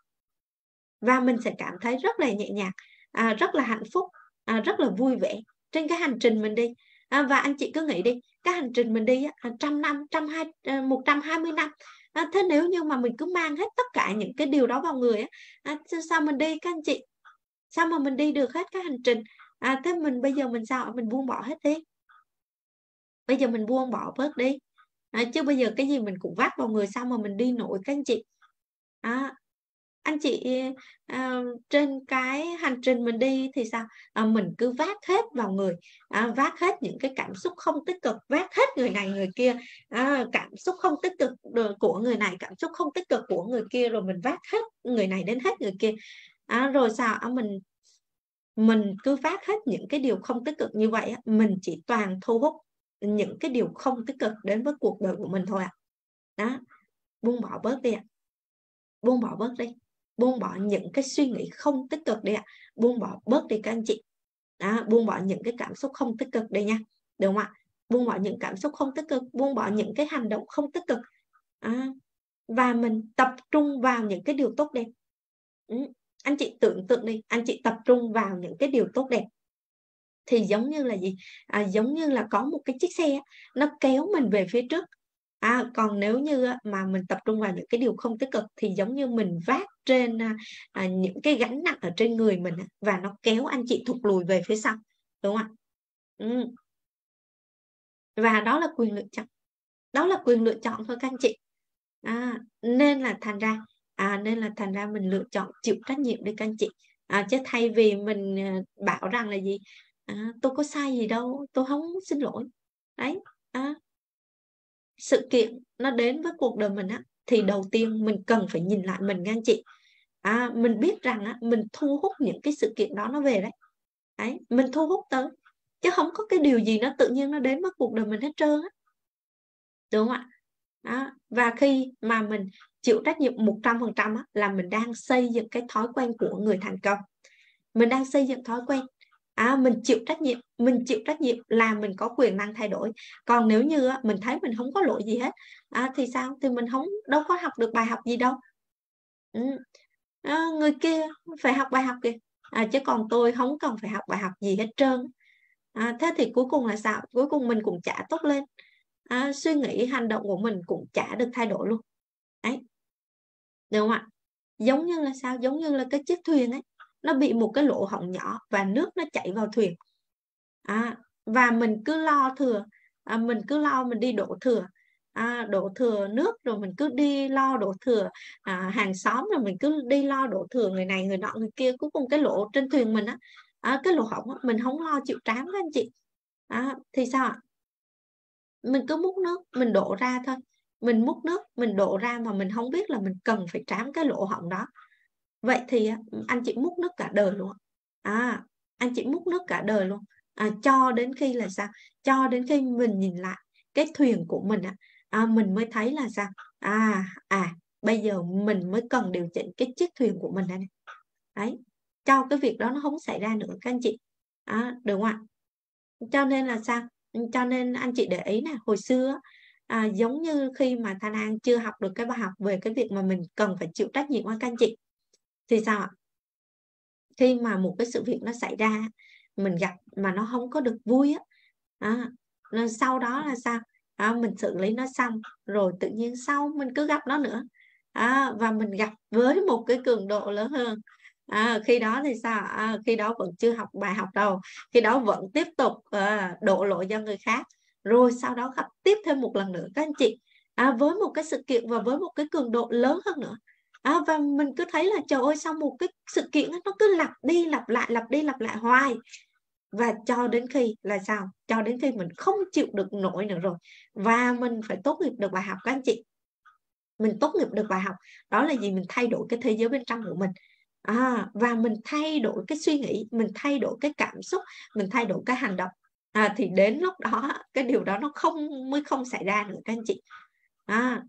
và mình sẽ cảm thấy rất là nhẹ nhàng à, rất là hạnh phúc à, rất là vui vẻ trên cái hành trình mình đi à, và anh chị cứ nghĩ đi cái hành trình mình đi trăm năm trăm hai ờ, một trăm hai mươi năm à, thế nếu như mà mình cứ mang hết tất cả những cái điều đó vào người á à, sao mình đi các anh chị sao mà mình đi được hết cái hành trình à, thế mình bây giờ mình sao mình buông bỏ hết đi bây giờ mình buông bỏ bớt đi à, chứ bây giờ cái gì mình cũng vác vào người sao mà mình đi nổi các anh chị à, anh chị à, trên cái hành trình mình đi thì sao à, mình cứ vác hết vào người à, vác hết những cái cảm xúc không tích cực vác hết người này người kia à, cảm xúc không tích cực của người này cảm xúc không tích cực của người kia rồi mình vác hết người này đến hết người kia à, rồi sao à, mình mình cứ vác hết những cái điều không tích cực như vậy mình chỉ toàn thu hút những cái điều không tích cực đến với cuộc đời của mình thôi ạ à. đó buông bỏ bớt đi ạ à. buông bỏ bớt đi buông bỏ những cái suy nghĩ không tích cực đi ạ buông bỏ bớt đi các anh chị đó, buông bỏ những cái cảm xúc không tích cực đi nha đúng không ạ buông bỏ những cảm xúc không tích cực buông bỏ những cái hành động không tích cực à, và mình tập trung vào những cái điều tốt đẹp ừ. anh chị tưởng tượng đi anh chị tập trung vào những cái điều tốt đẹp thì giống như là gì à, giống như là có một cái chiếc xe nó kéo mình về phía trước À, còn nếu như mà mình tập trung vào những cái điều không tích cực thì giống như mình vác trên à, những cái gánh nặng ở trên người mình và nó kéo anh chị thụt lùi về phía sau đúng không ạ ừ. và đó là quyền lựa chọn đó là quyền lựa chọn thôi các anh chị à, nên là thành ra à, nên là thành ra mình lựa chọn chịu trách nhiệm đi các anh chị à, chứ thay vì mình à, bảo rằng là gì à, tôi có sai gì đâu tôi không xin lỗi đấy à, sự kiện nó đến với cuộc đời mình á thì đầu tiên mình cần phải nhìn lại mình nha anh chị à, mình biết rằng á, mình thu hút những cái sự kiện đó nó về đấy đấy mình thu hút tới chứ không có cái điều gì nó tự nhiên nó đến với cuộc đời mình hết trơn á đúng không ạ đó. và khi mà mình chịu trách nhiệm 100% á, là mình đang xây dựng cái thói quen của người thành công mình đang xây dựng thói quen à, mình chịu trách nhiệm mình chịu trách nhiệm là mình có quyền năng thay đổi còn nếu như mình thấy mình không có lỗi gì hết à, thì sao thì mình không đâu có học được bài học gì đâu ừ. à, người kia phải học bài học kìa à, chứ còn tôi không cần phải học bài học gì hết trơn à, thế thì cuối cùng là sao cuối cùng mình cũng chả tốt lên à, suy nghĩ hành động của mình cũng chả được thay đổi luôn đấy đúng không ạ giống như là sao giống như là cái chiếc thuyền ấy nó bị một cái lỗ hổng nhỏ và nước nó chảy vào thuyền à, và mình cứ lo thừa à, mình cứ lo mình đi đổ thừa à, đổ thừa nước rồi mình cứ đi lo đổ thừa à, hàng xóm rồi mình cứ đi lo đổ thừa người này người nọ người kia cuối cùng cái lỗ trên thuyền mình á à, cái lỗ hổng á, mình không lo chịu trám các anh chị à, thì sao ạ mình cứ múc nước mình đổ ra thôi mình múc nước mình đổ ra mà mình không biết là mình cần phải trám cái lỗ hổng đó vậy thì à, ừ, anh chị múc nước cả đời luôn à anh chị múc nước cả đời luôn à, cho đến khi là sao cho đến khi mình nhìn lại cái thuyền của mình á à, mình mới thấy là sao à à bây giờ mình mới cần điều chỉnh cái chiếc thuyền của mình này. đấy cho cái việc đó nó không xảy ra nữa các anh chị à, được không ạ cho nên là sao ừ, cho nên anh chị để ý nè hồi xưa à, giống như khi mà Thanh An chưa học được cái bài học về cái việc mà mình cần phải chịu trách nhiệm với các anh chị thì sao ạ khi mà một cái sự việc nó xảy ra mình gặp mà nó không có được vui á à, nên sau đó là sao à, mình xử lý nó xong rồi tự nhiên sau mình cứ gặp nó nữa à, và mình gặp với một cái cường độ lớn hơn à, khi đó thì sao à, khi đó vẫn chưa học bài học đâu khi đó vẫn tiếp tục à, đổ lỗi cho người khác rồi sau đó gặp tiếp thêm một lần nữa các anh chị à, với một cái sự kiện và với một cái cường độ lớn hơn nữa à, và mình cứ thấy là trời ơi sau một cái sự kiện nó cứ lặp đi lặp lại lặp đi lặp lại hoài và cho đến khi là sao cho đến khi mình không chịu được nổi nữa rồi và mình phải tốt nghiệp được bài học các anh chị mình tốt nghiệp được bài học đó là gì mình thay đổi cái thế giới bên trong của mình à, và mình thay đổi cái suy nghĩ mình thay đổi cái cảm xúc mình thay đổi cái hành động à, thì đến lúc đó cái điều đó nó không mới không xảy ra nữa các anh chị à,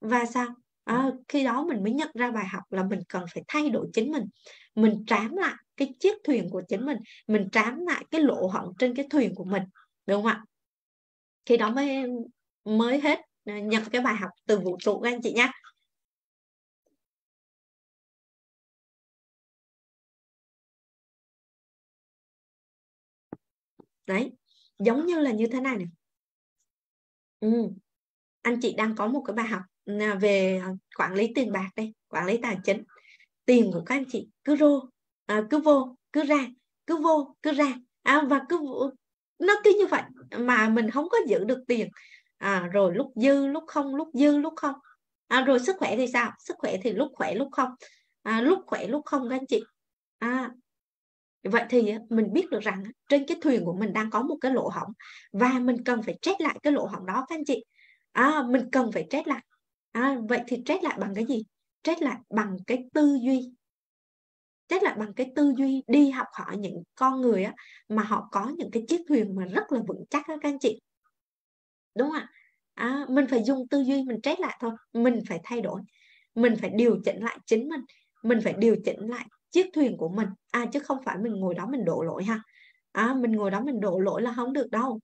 và sao à, khi đó mình mới nhận ra bài học là mình cần phải thay đổi chính mình mình trám lại cái chiếc thuyền của chính mình mình trám lại cái lỗ hổng trên cái thuyền của mình đúng không ạ
khi đó mới mới hết ờ, nhận cái bài học từ vũ trụ các anh chị nhé đấy giống như là như thế này này ừ. anh chị đang có một cái bài học về ờ, quản
lý tiền bạc đây quản lý tài chính tiền của các anh chị cứ rô à, cứ vô cứ ra cứ vô cứ ra à, và cứ nó cứ như vậy mà mình không có giữ được tiền à, rồi lúc dư lúc không lúc dư lúc không à, rồi sức khỏe thì sao sức khỏe thì lúc khỏe lúc không à, lúc khỏe lúc không các anh chị à, vậy thì ờ, mình biết được rằng ờ, trên cái thuyền của mình đang có một cái lỗ hỏng và mình cần phải chết lại cái lỗ hỏng đó các anh chị à, mình cần phải chết lại à, vậy thì stress lại bằng cái gì stress lại bằng cái tư duy stress lại bằng cái tư duy đi học hỏi những con người á, mà họ có những cái chiếc thuyền mà rất là vững chắc các anh chị đúng không ạ à, mình phải dùng tư duy mình stress lại thôi mình phải thay đổi mình phải điều chỉnh lại chính mình mình phải điều chỉnh lại chiếc thuyền của mình à chứ không phải mình ngồi đó mình đổ lỗi ha à, mình ngồi đó mình đổ lỗi là không được đâu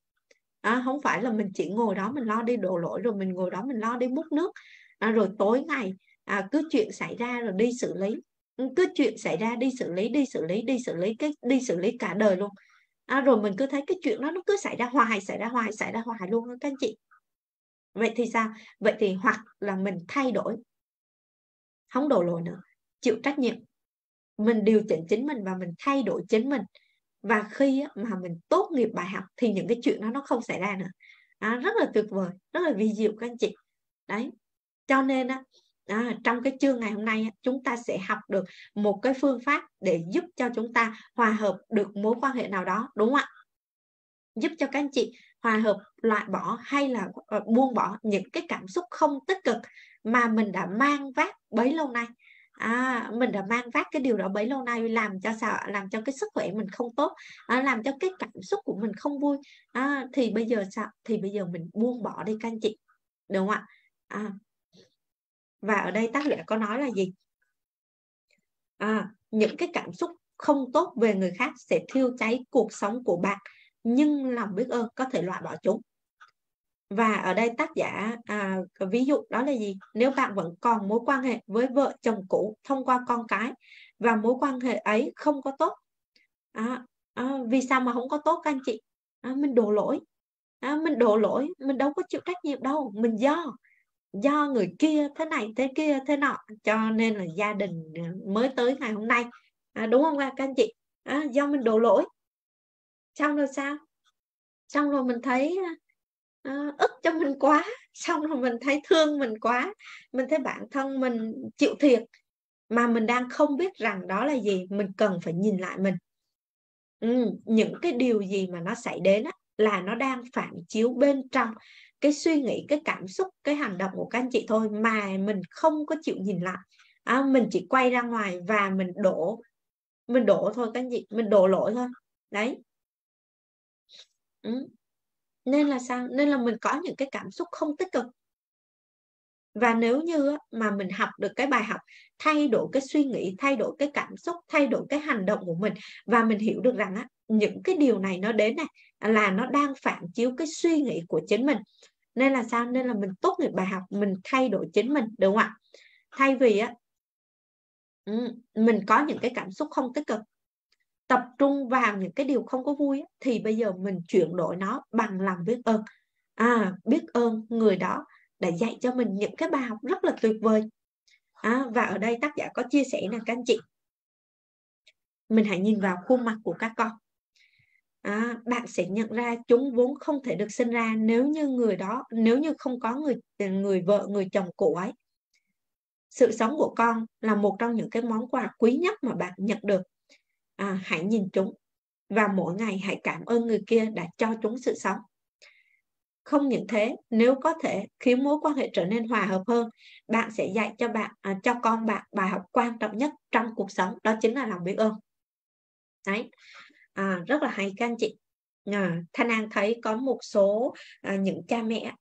à, không phải là mình chỉ ngồi đó mình lo đi đổ lỗi rồi mình ngồi đó mình lo đi múc nước à, rồi tối ngày à, cứ chuyện xảy ra rồi đi xử lý ừ, cứ chuyện xảy ra đi xử lý đi xử lý đi xử lý cái đi xử lý cả đời luôn à, rồi mình cứ thấy cái chuyện đó nó cứ xảy ra hoài xảy ra hoài xảy ra hoài luôn đó các anh chị vậy thì sao vậy thì hoặc là mình thay đổi không đổ lỗi nữa chịu trách nhiệm mình điều chỉnh chính mình và mình thay đổi chính mình và khi mà mình tốt nghiệp bài học thì những cái chuyện đó nó không xảy ra nữa à, rất là tuyệt vời rất là vi diệu các anh chị đấy cho nên á À, trong cái chương ngày hôm nay chúng ta sẽ học được một cái phương pháp để giúp cho chúng ta hòa hợp được mối quan hệ nào đó đúng không ạ giúp cho các anh chị hòa hợp loại bỏ hay là ờ, buông bỏ những cái cảm xúc không tích cực mà mình đã mang vác bấy lâu nay à, mình đã mang vác cái điều đó bấy lâu nay làm cho sợ làm cho cái sức khỏe mình không tốt à, làm cho cái cảm xúc của mình không vui à, thì bây giờ sao thì bây giờ mình buông bỏ đi các anh chị đúng không ạ à. và ở đây tác giả có nói là gì à, những cái cảm xúc không tốt về người khác sẽ thiêu cháy cuộc sống của bạn nhưng lòng biết ơn có thể loại bỏ chúng và ở đây tác giả à, ví dụ đó là gì nếu bạn vẫn còn mối quan hệ với vợ chồng cũ thông qua con cái và mối quan hệ ấy không có tốt à, à, vì sao mà không có tốt các anh chị à, mình đổ lỗi à, mình đổ lỗi mình đâu có chịu trách nhiệm đâu mình do do người kia thế này thế kia thế nọ cho nên là gia đình à, mới tới ngày hôm nay à, đúng không các anh chị à, do mình đổ lỗi xong rồi sao xong rồi mình thấy Ờ, ức cho mình quá xong rồi mình thấy thương mình quá mình thấy bản thân mình chịu thiệt mà mình đang không biết rằng đó là gì mình cần phải nhìn lại mình ừ, những cái điều gì mà nó xảy đến á, là nó đang phản chiếu bên trong cái suy nghĩ cái cảm xúc cái hành động của các anh chị thôi mà mình không có chịu nhìn lại à, mình chỉ quay ra ngoài và mình đổ mình đổ thôi các anh chị mình đổ lỗi thôi đấy ừ nên là sao nên là mình có những cái cảm xúc không tích cực và nếu như mà mình học được cái bài học thay đổi cái suy nghĩ thay đổi cái cảm xúc thay đổi cái hành động của mình và mình hiểu được rằng á những cái điều này nó đến này là nó đang phản chiếu cái suy nghĩ của chính mình nên là sao nên là mình tốt nghiệp bài học mình thay đổi chính mình đúng không ạ thay vì á mình có những cái cảm xúc không tích cực tập trung vào những cái điều không có vui thì bây giờ mình chuyển đổi nó bằng lòng biết ơn à biết ơn người đó đã dạy cho mình những cái bài học rất là tuyệt vời à, và ở đây tác giả có chia sẻ là các anh chị mình hãy nhìn vào khuôn mặt của các con à, bạn sẽ nhận ra chúng vốn không thể được sinh ra nếu như người đó nếu như không có người người vợ người chồng cũ ấy sự sống của con là một trong những cái món quà quý nhất mà bạn nhận được à, hãy nhìn chúng và mỗi ngày hãy cảm ơn người kia đã cho chúng sự sống không những thế nếu có thể khiến mối quan hệ trở nên hòa hợp hơn bạn sẽ dạy cho bạn à, cho con bạn bài học quan trọng nhất trong cuộc sống đó chính là lòng biết ơn đấy à, rất là hay các anh chị à, thanh an thấy có một số à, những cha mẹ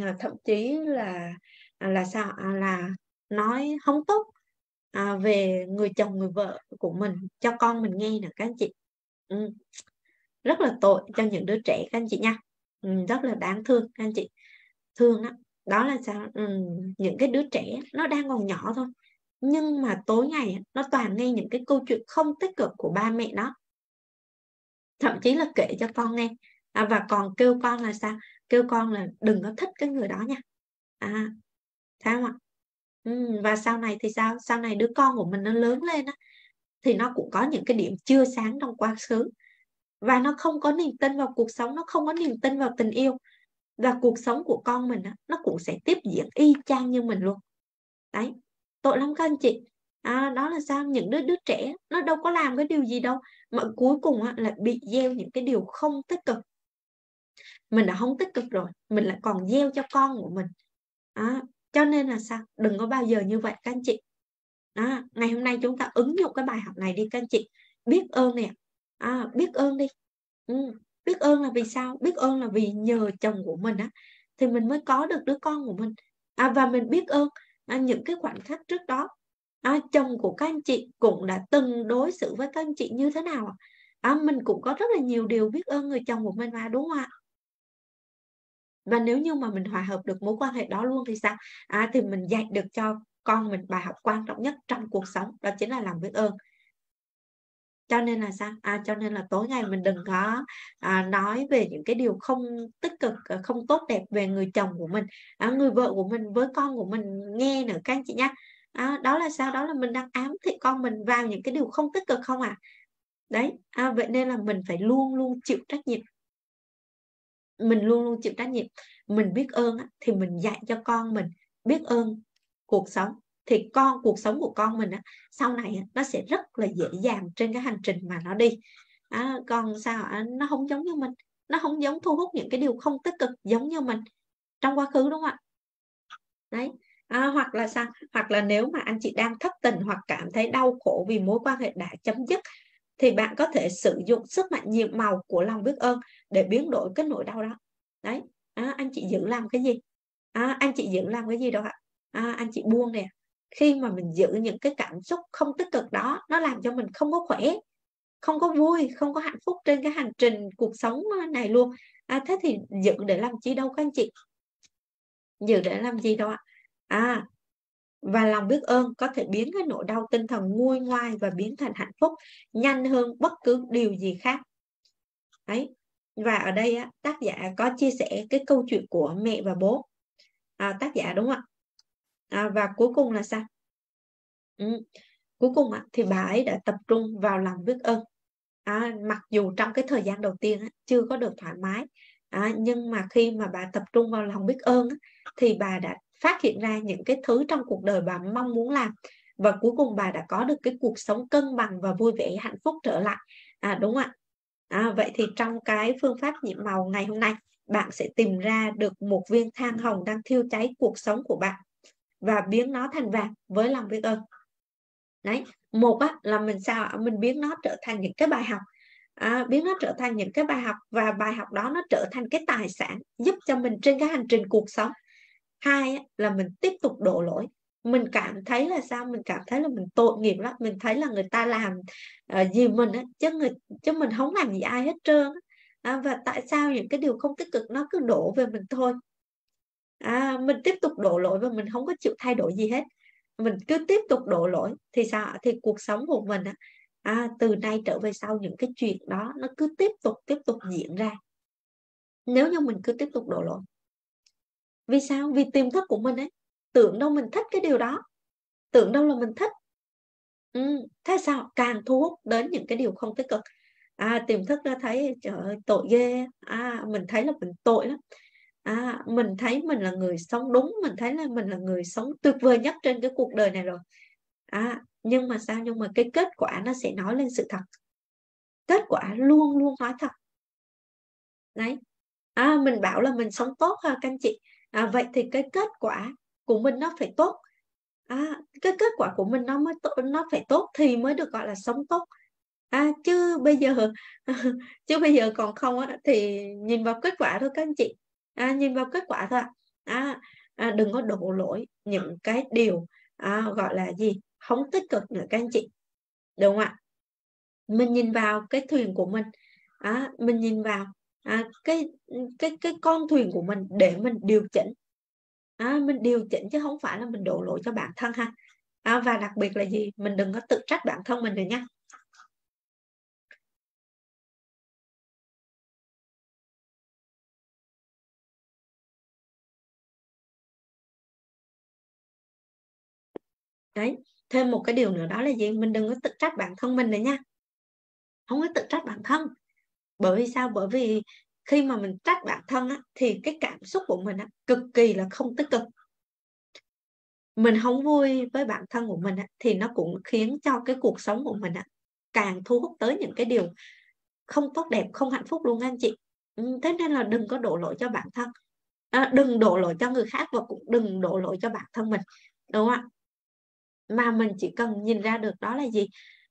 à, thậm chí là à, là sao à, là nói không tốt à, về người chồng người vợ của mình cho con mình nghe nè các anh chị ừ. rất là tội cho những đứa trẻ các anh chị nha ừ, rất là đáng thương các anh chị thương đó đó là sao ừ, những cái đứa trẻ nó đang còn nhỏ thôi nhưng mà tối ngày nó toàn nghe những cái câu chuyện không tích cực của ba mẹ nó thậm chí là kể cho con nghe à, và còn kêu con là sao kêu con là đừng có thích cái người đó nha à sao không ạ Ừ, và sau này thì sao sau này đứa con của mình nó lớn lên á thì nó cũng có những cái điểm chưa sáng trong quá khứ và nó không có niềm tin vào cuộc sống nó không có niềm tin vào tình yêu và cuộc sống của con mình á, nó cũng sẽ tiếp diễn y chang như mình luôn đấy tội lắm các anh chị à, đó là sao những đứa đứa trẻ nó đâu có làm cái điều gì đâu mà cuối cùng á, là bị gieo những cái điều không tích cực mình đã không tích cực rồi mình lại còn gieo cho con của mình à, cho nên là sao đừng có bao giờ như vậy các anh chị đó, ngày hôm nay chúng ta ứng dụng cái bài học này đi các anh chị biết ơn nè à, biết ơn đi ừ. biết ơn là vì sao biết ơn là vì nhờ chồng của mình á thì mình mới có được đứa con của mình à, và mình biết ơn à, những cái khoảnh khắc trước đó à, chồng của các anh chị cũng đã từng đối xử với các anh chị như thế nào à, mình cũng có rất là nhiều điều biết ơn người chồng của mình mà đúng không ạ và nếu như mà mình hòa hợp được mối quan hệ đó luôn thì sao à, thì mình dạy được cho con mình bài học quan trọng nhất trong cuộc sống đó chính là lòng biết ơn cho nên là sao à, cho nên là tối ngày mình đừng có à, nói về những cái điều không tích cực ờ, không tốt đẹp về người chồng của mình à, người vợ của mình với con của mình nghe nữa các anh chị nhé à, đó là sao đó là mình đang ám thị con mình vào những cái điều không tích cực không ạ à? đấy à, vậy nên là mình phải luôn luôn chịu trách nhiệm mình luôn luôn chịu trách nhiệm mình biết ơn thì mình dạy cho con mình biết ơn cuộc sống thì con cuộc sống của con mình á, sau này nó sẽ rất là dễ dàng trên cái hành trình mà nó đi à, còn sao à, nó không giống như mình nó không giống thu hút những cái điều không tích cực giống như mình trong quá khứ đúng không ạ đấy à, hoặc là sao hoặc là nếu mà anh chị đang thất tình hoặc cảm thấy đau khổ vì mối quan hệ đã chấm dứt thì bạn có thể sử dụng sức mạnh nhiệm màu của lòng biết ơn để biến đổi cái nỗi đau đó đấy à, anh chị giữ làm cái gì à, anh chị giữ làm cái gì đâu ạ à, anh chị buông nè khi mà mình giữ những cái cảm xúc không tích cực đó nó làm cho mình không có khỏe không có vui không có hạnh phúc trên cái hành trình cuộc sống này luôn à, thế thì giữ để làm chi đâu các anh chị giữ để làm gì đâu ạ à và lòng biết ơn có thể biến cái nỗi đau tinh thần nguôi ngoai và biến thành hạnh phúc nhanh hơn bất cứ điều gì khác đấy và ở đây á, tác giả có chia sẻ cái câu chuyện của mẹ và bố à, tác giả đúng không ạ à, và cuối cùng là sao ừ. cuối cùng á, thì bà ấy đã tập trung vào lòng biết ơn à, mặc dù trong cái thời gian đầu tiên á, chưa có được thoải mái à, nhưng mà khi mà bà tập trung vào lòng biết ơn á, thì bà đã phát hiện ra những cái thứ trong cuộc đời bà mong muốn làm và cuối cùng bà đã có được cái cuộc sống cân bằng và vui vẻ hạnh phúc trở lại à, đúng không ạ à, vậy thì trong cái phương pháp nhiệm màu ngày hôm nay bạn sẽ tìm ra được một viên than hồng đang thiêu cháy cuộc sống của bạn và biến nó thành vàng với lòng biết ơn đấy một á, là mình sao mình biến nó trở thành những cái bài học à, biến nó trở thành những cái bài học và bài học đó nó trở thành cái tài sản giúp cho mình trên cái hành trình cuộc sống hai là mình tiếp tục đổ lỗi mình cảm thấy là sao mình cảm thấy là mình tội nghiệp lắm mình thấy là người ta làm ờ, gì mình á chứ người chứ mình không làm gì ai hết trơn à, và tại sao những cái điều không tích cực nó cứ đổ về mình thôi à, mình tiếp tục đổ lỗi và mình không có chịu thay đổi gì hết mình cứ tiếp tục đổ lỗi thì sao thì cuộc sống của mình á, à, từ nay trở về sau những cái chuyện đó nó cứ tiếp tục tiếp tục diễn ra nếu như mình cứ tiếp tục đổ lỗi vì sao vì tiềm thức của mình ấy tưởng đâu mình thích cái điều đó tưởng đâu là mình thích ừ, thế sao càng thu hút đến những cái điều không tích cực à tiềm thức nó thấy trời ơi tội ghê à mình thấy là mình tội lắm à mình thấy mình là người sống đúng mình thấy là mình là người sống tuyệt vời nhất trên cái cuộc đời này rồi à nhưng mà sao nhưng mà cái kết quả nó sẽ nói lên sự thật kết quả luôn luôn nói thật đấy à mình bảo là mình sống tốt ha các anh chị à, vậy thì cái kết quả của mình nó phải tốt à, cái kết quả của mình nó mới tốt nó phải tốt thì mới được gọi là sống tốt à, chứ bây giờ chứ bây giờ còn không á, thì nhìn vào kết quả thôi các anh chị à, nhìn vào kết quả thôi à, à, đừng có đổ lỗi những cái điều à, gọi là gì không tích cực nữa các anh chị đúng không ạ mình nhìn vào cái thuyền của mình à, mình nhìn vào à, cái cái cái con thuyền của mình để mình điều chỉnh à, mình điều chỉnh chứ không phải là mình đổ lỗi cho bản thân ha
à, và đặc biệt là gì mình đừng có tự trách bản thân mình rồi nha đấy thêm một cái điều nữa đó là gì mình đừng có tự trách bản thân mình nữa nha không có tự
trách bản thân bởi vì sao bởi vì khi mà mình trách bản thân á, thì cái cảm xúc của mình á, cực kỳ là không tích cực mình không vui với bản thân của mình á, thì nó cũng khiến cho cái cuộc sống của mình á, càng thu hút tới những cái điều không tốt đẹp không hạnh phúc luôn anh chị ừ, thế nên là đừng có đổ lỗi cho bản thân à, đừng đổ lỗi cho người khác và cũng đừng đổ lỗi cho bản thân mình đúng không ạ mà mình chỉ cần nhìn ra được đó là gì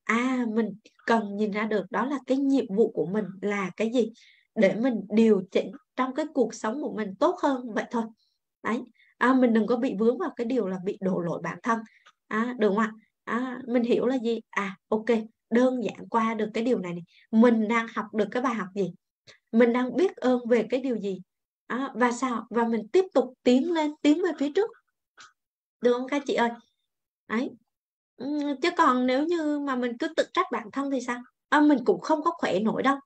à mình cần nhìn ra được đó là cái nhiệm vụ của mình là cái gì để mình điều chỉnh trong cái cuộc sống của mình tốt hơn vậy thôi đấy à, mình đừng có bị vướng vào cái điều là bị đổ lỗi bản thân à, được không ạ à, mình hiểu là gì à ok đơn giản qua được cái điều này, này mình đang học được cái bài học gì mình đang biết ơn về cái điều gì à, và sao và mình tiếp tục tiến lên tiến về phía trước được không các chị ơi đấy chứ còn nếu như mà mình cứ tự trách bản thân thì sao à, mình cũng không có khỏe nổi đâu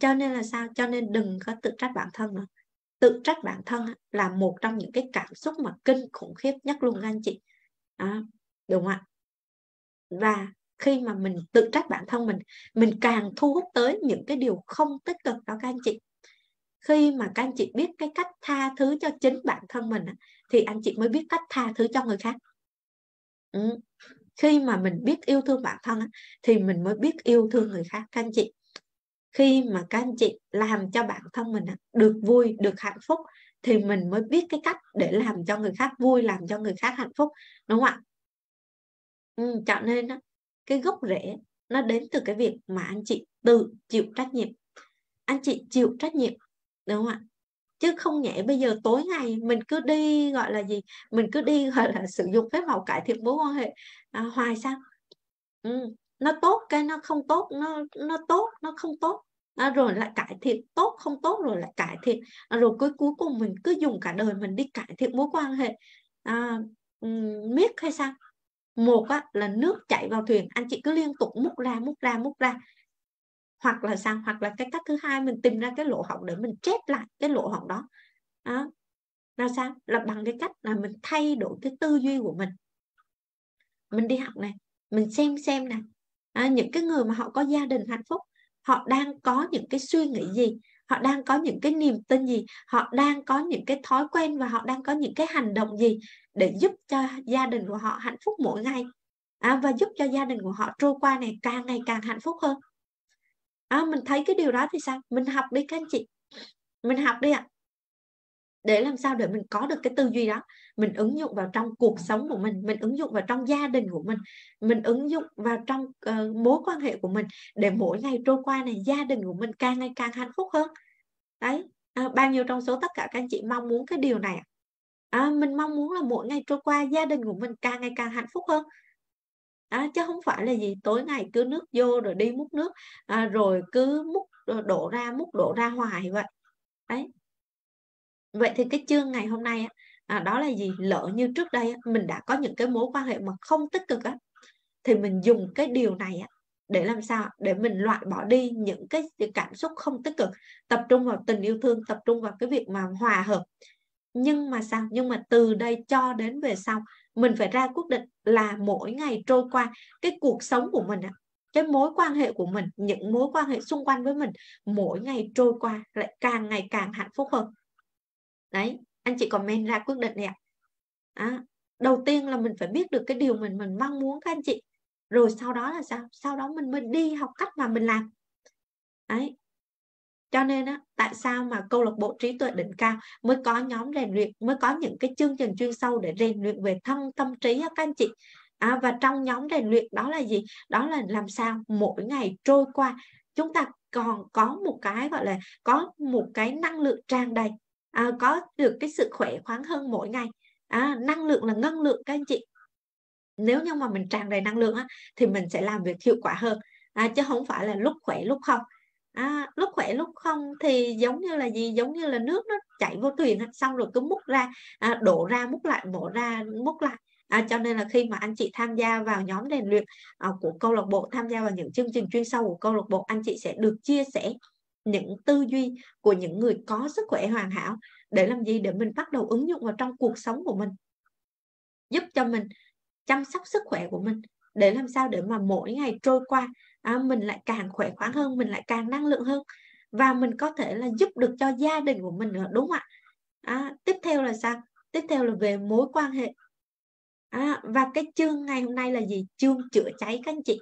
cho nên là sao cho nên đừng có tự trách bản thân nữa tự trách bản thân là một trong những cái cảm xúc mà kinh khủng khiếp nhất luôn anh chị à, đúng ạ và khi mà mình tự trách bản thân mình mình càng thu hút tới những cái điều không tích cực đó các anh chị khi mà các anh chị biết cái cách tha thứ cho chính bản thân mình thì anh chị mới biết cách tha thứ cho người khác ừ khi mà mình biết yêu thương bản thân thì mình mới biết yêu thương người khác các anh chị khi mà các anh chị làm cho bản thân mình được vui được hạnh phúc thì mình mới biết cái cách để làm cho người khác vui làm cho người khác hạnh phúc đúng không ạ ừ, cho nên cái gốc rễ nó đến từ cái việc mà anh chị tự chịu trách nhiệm anh chị chịu trách nhiệm đúng không ạ chứ không nhẽ bây giờ tối ngày mình cứ đi gọi là gì mình cứ đi gọi là sử dụng phép màu cải thiện mối quan hệ à, hoài sao ừ. nó tốt cái nó không tốt nó nó tốt nó không tốt à, rồi lại cải thiện tốt không tốt rồi lại cải thiện à, rồi cuối cuối cùng mình cứ dùng cả đời mình đi cải thiện mối quan hệ à, ừ, miết hay sao một á, là nước chảy vào thuyền anh chị cứ liên tục múc ra múc ra múc ra hoặc là sao hoặc là cái cách thứ hai mình tìm ra cái lỗ hổng để mình chết lại cái lỗ hổng đó đó là sao là bằng cái cách là mình thay đổi cái tư duy của mình mình đi học này mình xem xem nè à, những cái người mà họ có gia đình hạnh phúc họ đang có những cái suy nghĩ gì họ đang có những cái niềm tin gì họ đang có những cái thói quen và họ đang có những cái hành động gì để giúp cho gia đình của họ hạnh phúc mỗi ngày à, và giúp cho gia đình của họ trôi qua này càng ngày càng hạnh phúc hơn à, mình thấy cái điều đó thì sao mình học đi các anh chị mình học đi ạ à. để làm sao để mình có được cái tư duy đó mình ứng dụng vào trong cuộc sống của mình mình ứng dụng vào trong gia đình của mình mình ứng dụng vào trong uh, mối quan hệ của mình để mỗi ngày trôi qua này gia đình của mình càng ngày càng hạnh phúc hơn đấy à, bao nhiêu trong số tất cả các anh chị mong muốn cái điều này à, mình mong muốn là mỗi ngày trôi qua gia đình của mình càng ngày càng hạnh phúc hơn à, chứ không phải là gì tối ngày cứ nước vô rồi đi múc nước à, rồi cứ múc ờ, đổ ra múc đổ ra hoài vậy đấy vậy thì cái chương ngày hôm nay à, đó là gì lỡ như trước đây mình đã có những cái mối quan hệ mà không tích cực á thì mình dùng cái điều này á để làm sao để mình loại bỏ đi những cái cảm xúc không tích cực tập trung vào tình yêu thương tập trung vào cái việc mà hòa hợp nhưng mà sao nhưng mà từ đây cho đến về sau mình phải ra quyết định là mỗi ngày trôi qua cái cuộc sống của mình cái mối quan hệ của mình những mối quan hệ xung quanh với mình mỗi ngày trôi qua lại càng ngày càng hạnh phúc hơn đấy anh chị comment ra quyết định nè à, đầu tiên là mình phải biết được cái điều mình mình mong muốn các anh chị rồi sau đó là sao sau đó mình mới đi học cách mà mình làm đấy cho nên á, tại sao mà câu lạc bộ trí tuệ đỉnh cao mới có nhóm rèn luyện mới có những cái chương trình chuyên sâu để rèn luyện về thân tâm trí á, các anh chị à, và trong nhóm rèn luyện đó là gì đó là làm sao mỗi ngày trôi qua chúng ta còn có một cái gọi là có một cái năng lượng tràn đầy à, có được cái sự khỏe khoáng hơn mỗi ngày à, năng lượng là ngân lượng các anh chị nếu như mà mình tràn đầy năng lượng á, thì mình sẽ làm việc hiệu quả hơn à, chứ không phải là lúc khỏe lúc không à, lúc khỏe lúc không thì giống như là gì giống như là nước nó chảy vô thuyền xong rồi cứ múc ra à, đổ ra múc lại mổ ra múc lại À, cho nên là khi mà anh chị tham gia vào nhóm rèn luyện à, của câu lạc bộ tham gia vào những chương trình chuyên sâu của câu lạc bộ anh chị sẽ được chia sẻ những tư duy của những người có sức khỏe hoàn hảo để làm gì để mình bắt đầu ứng dụng vào trong cuộc sống của mình giúp cho mình chăm sóc sức khỏe của mình để làm sao để mà mỗi ngày trôi qua à, mình lại càng khỏe khoắn hơn mình lại càng năng lượng hơn và mình có thể là giúp được cho gia đình của mình nữa đúng không ạ à, tiếp theo là sao tiếp theo là về mối quan hệ à, và cái chương ngày hôm nay là gì chương chữa cháy các anh chị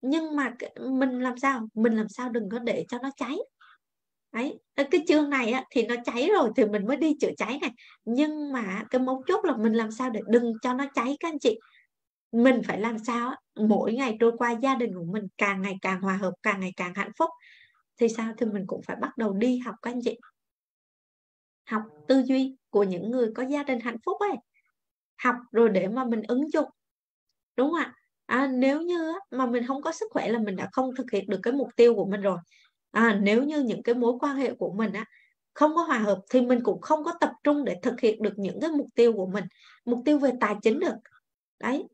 nhưng mà mình làm sao mình làm sao đừng có để cho nó cháy đấy cái chương này á, thì nó cháy rồi thì mình mới đi chữa cháy này nhưng mà cái mấu chốt là mình làm sao để đừng cho nó cháy các anh chị mình phải làm sao mỗi ngày trôi qua gia đình của mình càng ngày càng hòa hợp càng ngày càng hạnh phúc thì sao thì mình cũng phải bắt đầu đi học các anh chị học tư duy của những người có gia đình hạnh phúc ấy học rồi để mà mình ứng dụng đúng không ạ à, nếu như mà mình không có sức khỏe là mình đã không thực hiện được cái mục tiêu của mình rồi à, nếu như những cái mối quan hệ của mình á không có hòa hợp thì mình cũng không có tập trung để thực hiện được những cái mục tiêu của mình mục tiêu về tài chính được đấy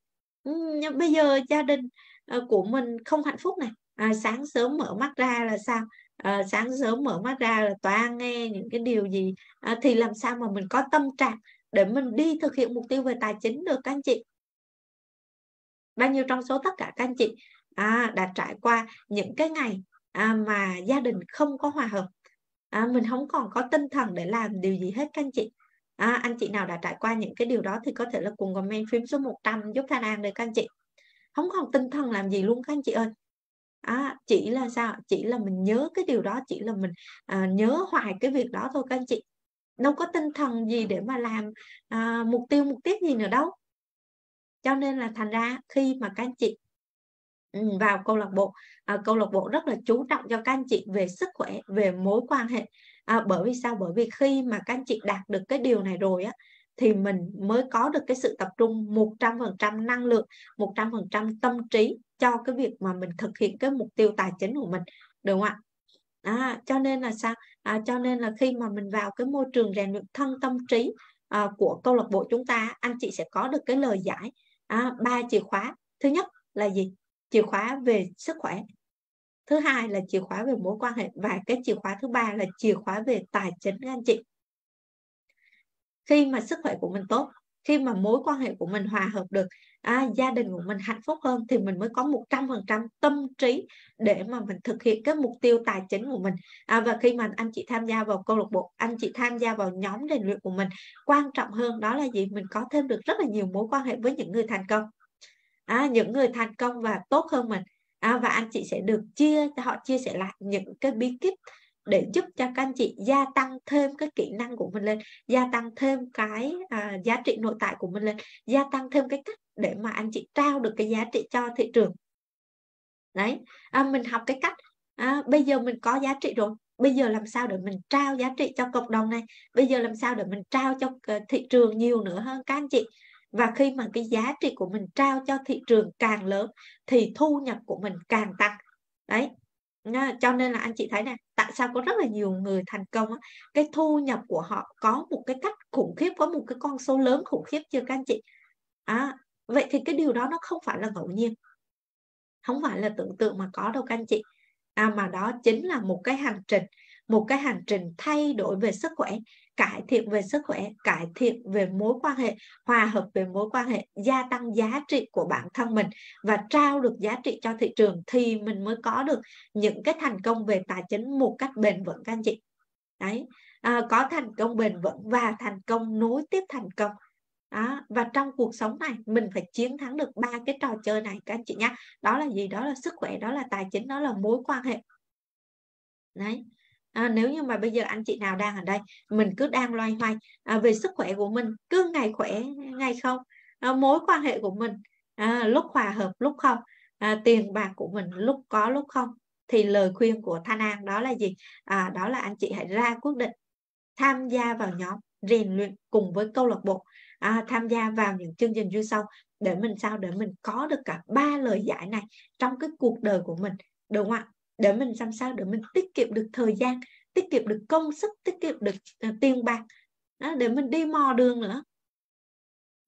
nhưng bây giờ gia đình ờ, của mình không hạnh phúc này à, sáng sớm mở mắt ra là sao à, sáng sớm mở mắt ra là toàn nghe những cái điều gì à, thì làm sao mà mình có tâm trạng để mình đi thực hiện mục tiêu về tài chính được các anh chị bao nhiêu trong số tất cả các anh chị à, đã trải qua những cái ngày à, mà gia đình không có hòa hợp à, mình không còn có tinh thần để làm điều gì hết các anh chị à, anh chị nào đã trải qua những cái điều đó thì có thể là cùng comment phím số 100 giúp Thanh An đây các anh chị không còn tinh thần làm gì luôn các anh chị ơi à, chỉ là sao chỉ là mình nhớ cái điều đó chỉ là mình à, nhớ hoài cái việc đó thôi các anh chị đâu có tinh thần gì để mà làm à, mục tiêu mục tiết gì nữa đâu cho nên là thành ra khi mà các anh chị ừ, vào câu lạc bộ à, câu lạc bộ rất là chú trọng cho các anh chị về sức khỏe về mối quan hệ à, bởi vì sao bởi vì khi mà các anh chị đạt được cái điều này rồi á thì mình mới có được cái sự tập trung 100% năng lượng 100% tâm trí cho cái việc mà mình thực hiện cái mục tiêu tài chính của mình được không ạ à, cho nên là sao à, cho nên là khi mà mình vào cái môi trường rèn luyện thân tâm trí à, của câu lạc bộ chúng ta anh chị sẽ có được cái lời giải à, ba à, chìa khóa thứ nhất là gì chìa khóa về sức khỏe thứ hai là chìa khóa về mối quan hệ và cái chìa khóa thứ ba là chìa khóa về tài chính anh chị khi mà sức khỏe của mình tốt khi mà mối quan hệ của mình hòa hợp được à, gia đình của mình hạnh phúc hơn thì mình mới có 100% tâm trí để mà mình thực hiện cái mục tiêu tài chính của mình à, và khi mà anh chị tham gia vào câu lạc bộ anh chị tham gia vào nhóm rèn luyện của mình quan trọng hơn đó là gì mình có thêm được rất là nhiều mối quan hệ với những người thành công à, những người thành công và tốt hơn mình à, và anh chị sẽ được chia họ chia sẻ lại những cái bí kíp để giúp cho các anh chị gia tăng thêm cái kỹ năng của mình lên gia tăng thêm cái à, giá trị nội tại của mình lên gia tăng thêm cái cách để mà anh chị trao được cái giá trị cho thị trường đấy à, mình học cái cách à, bây giờ mình có giá trị rồi bây giờ làm sao để mình trao giá trị cho cộng đồng này bây giờ làm sao để mình trao cho ờ, thị trường nhiều nữa hơn các anh chị và khi mà cái giá trị của mình trao cho thị trường càng lớn thì thu nhập của mình càng tăng đấy cho nên là anh chị thấy nè tại sao có rất là nhiều người thành công á, cái thu nhập của họ có một cái cách khủng khiếp có một cái con số lớn khủng khiếp chưa các anh chị à, vậy thì cái điều đó nó không phải là ngẫu nhiên không phải là tưởng tượng mà có đâu các anh chị à, mà đó chính là một cái hành trình một cái hành trình thay đổi về sức khỏe cải thiện về sức khỏe cải thiện về mối quan hệ hòa hợp về mối quan hệ gia tăng giá trị của bản thân mình và trao được giá trị cho thị trường thì mình mới có được những cái thành công về tài chính một cách bền vững các anh chị đấy à, có thành công bền vững và thành công nối tiếp thành công đó. và trong cuộc sống này mình phải chiến thắng được ba cái trò chơi này các anh chị nhé đó là gì đó là sức khỏe đó là tài chính đó là mối quan hệ đấy à, nếu như mà bây giờ anh chị nào đang ở đây mình cứ đang loay hoay à, về sức khỏe của mình cứ ngày khỏe ngày không à, mối quan hệ của mình à, lúc hòa hợp lúc không à, tiền bạc của mình lúc có lúc không thì lời khuyên của Thanh An đó là gì à, đó là anh chị hãy ra quyết định tham gia vào nhóm rèn luyện cùng với câu lạc bộ à, tham gia vào những chương trình chuyên sau để mình sao để mình có được cả ba lời giải này trong cái cuộc đời của mình đúng không ạ để mình làm sao để mình tiết kiệm được thời gian tiết kiệm được công sức tiết kiệm được uh, tiền bạc đó, để mình đi mò đường nữa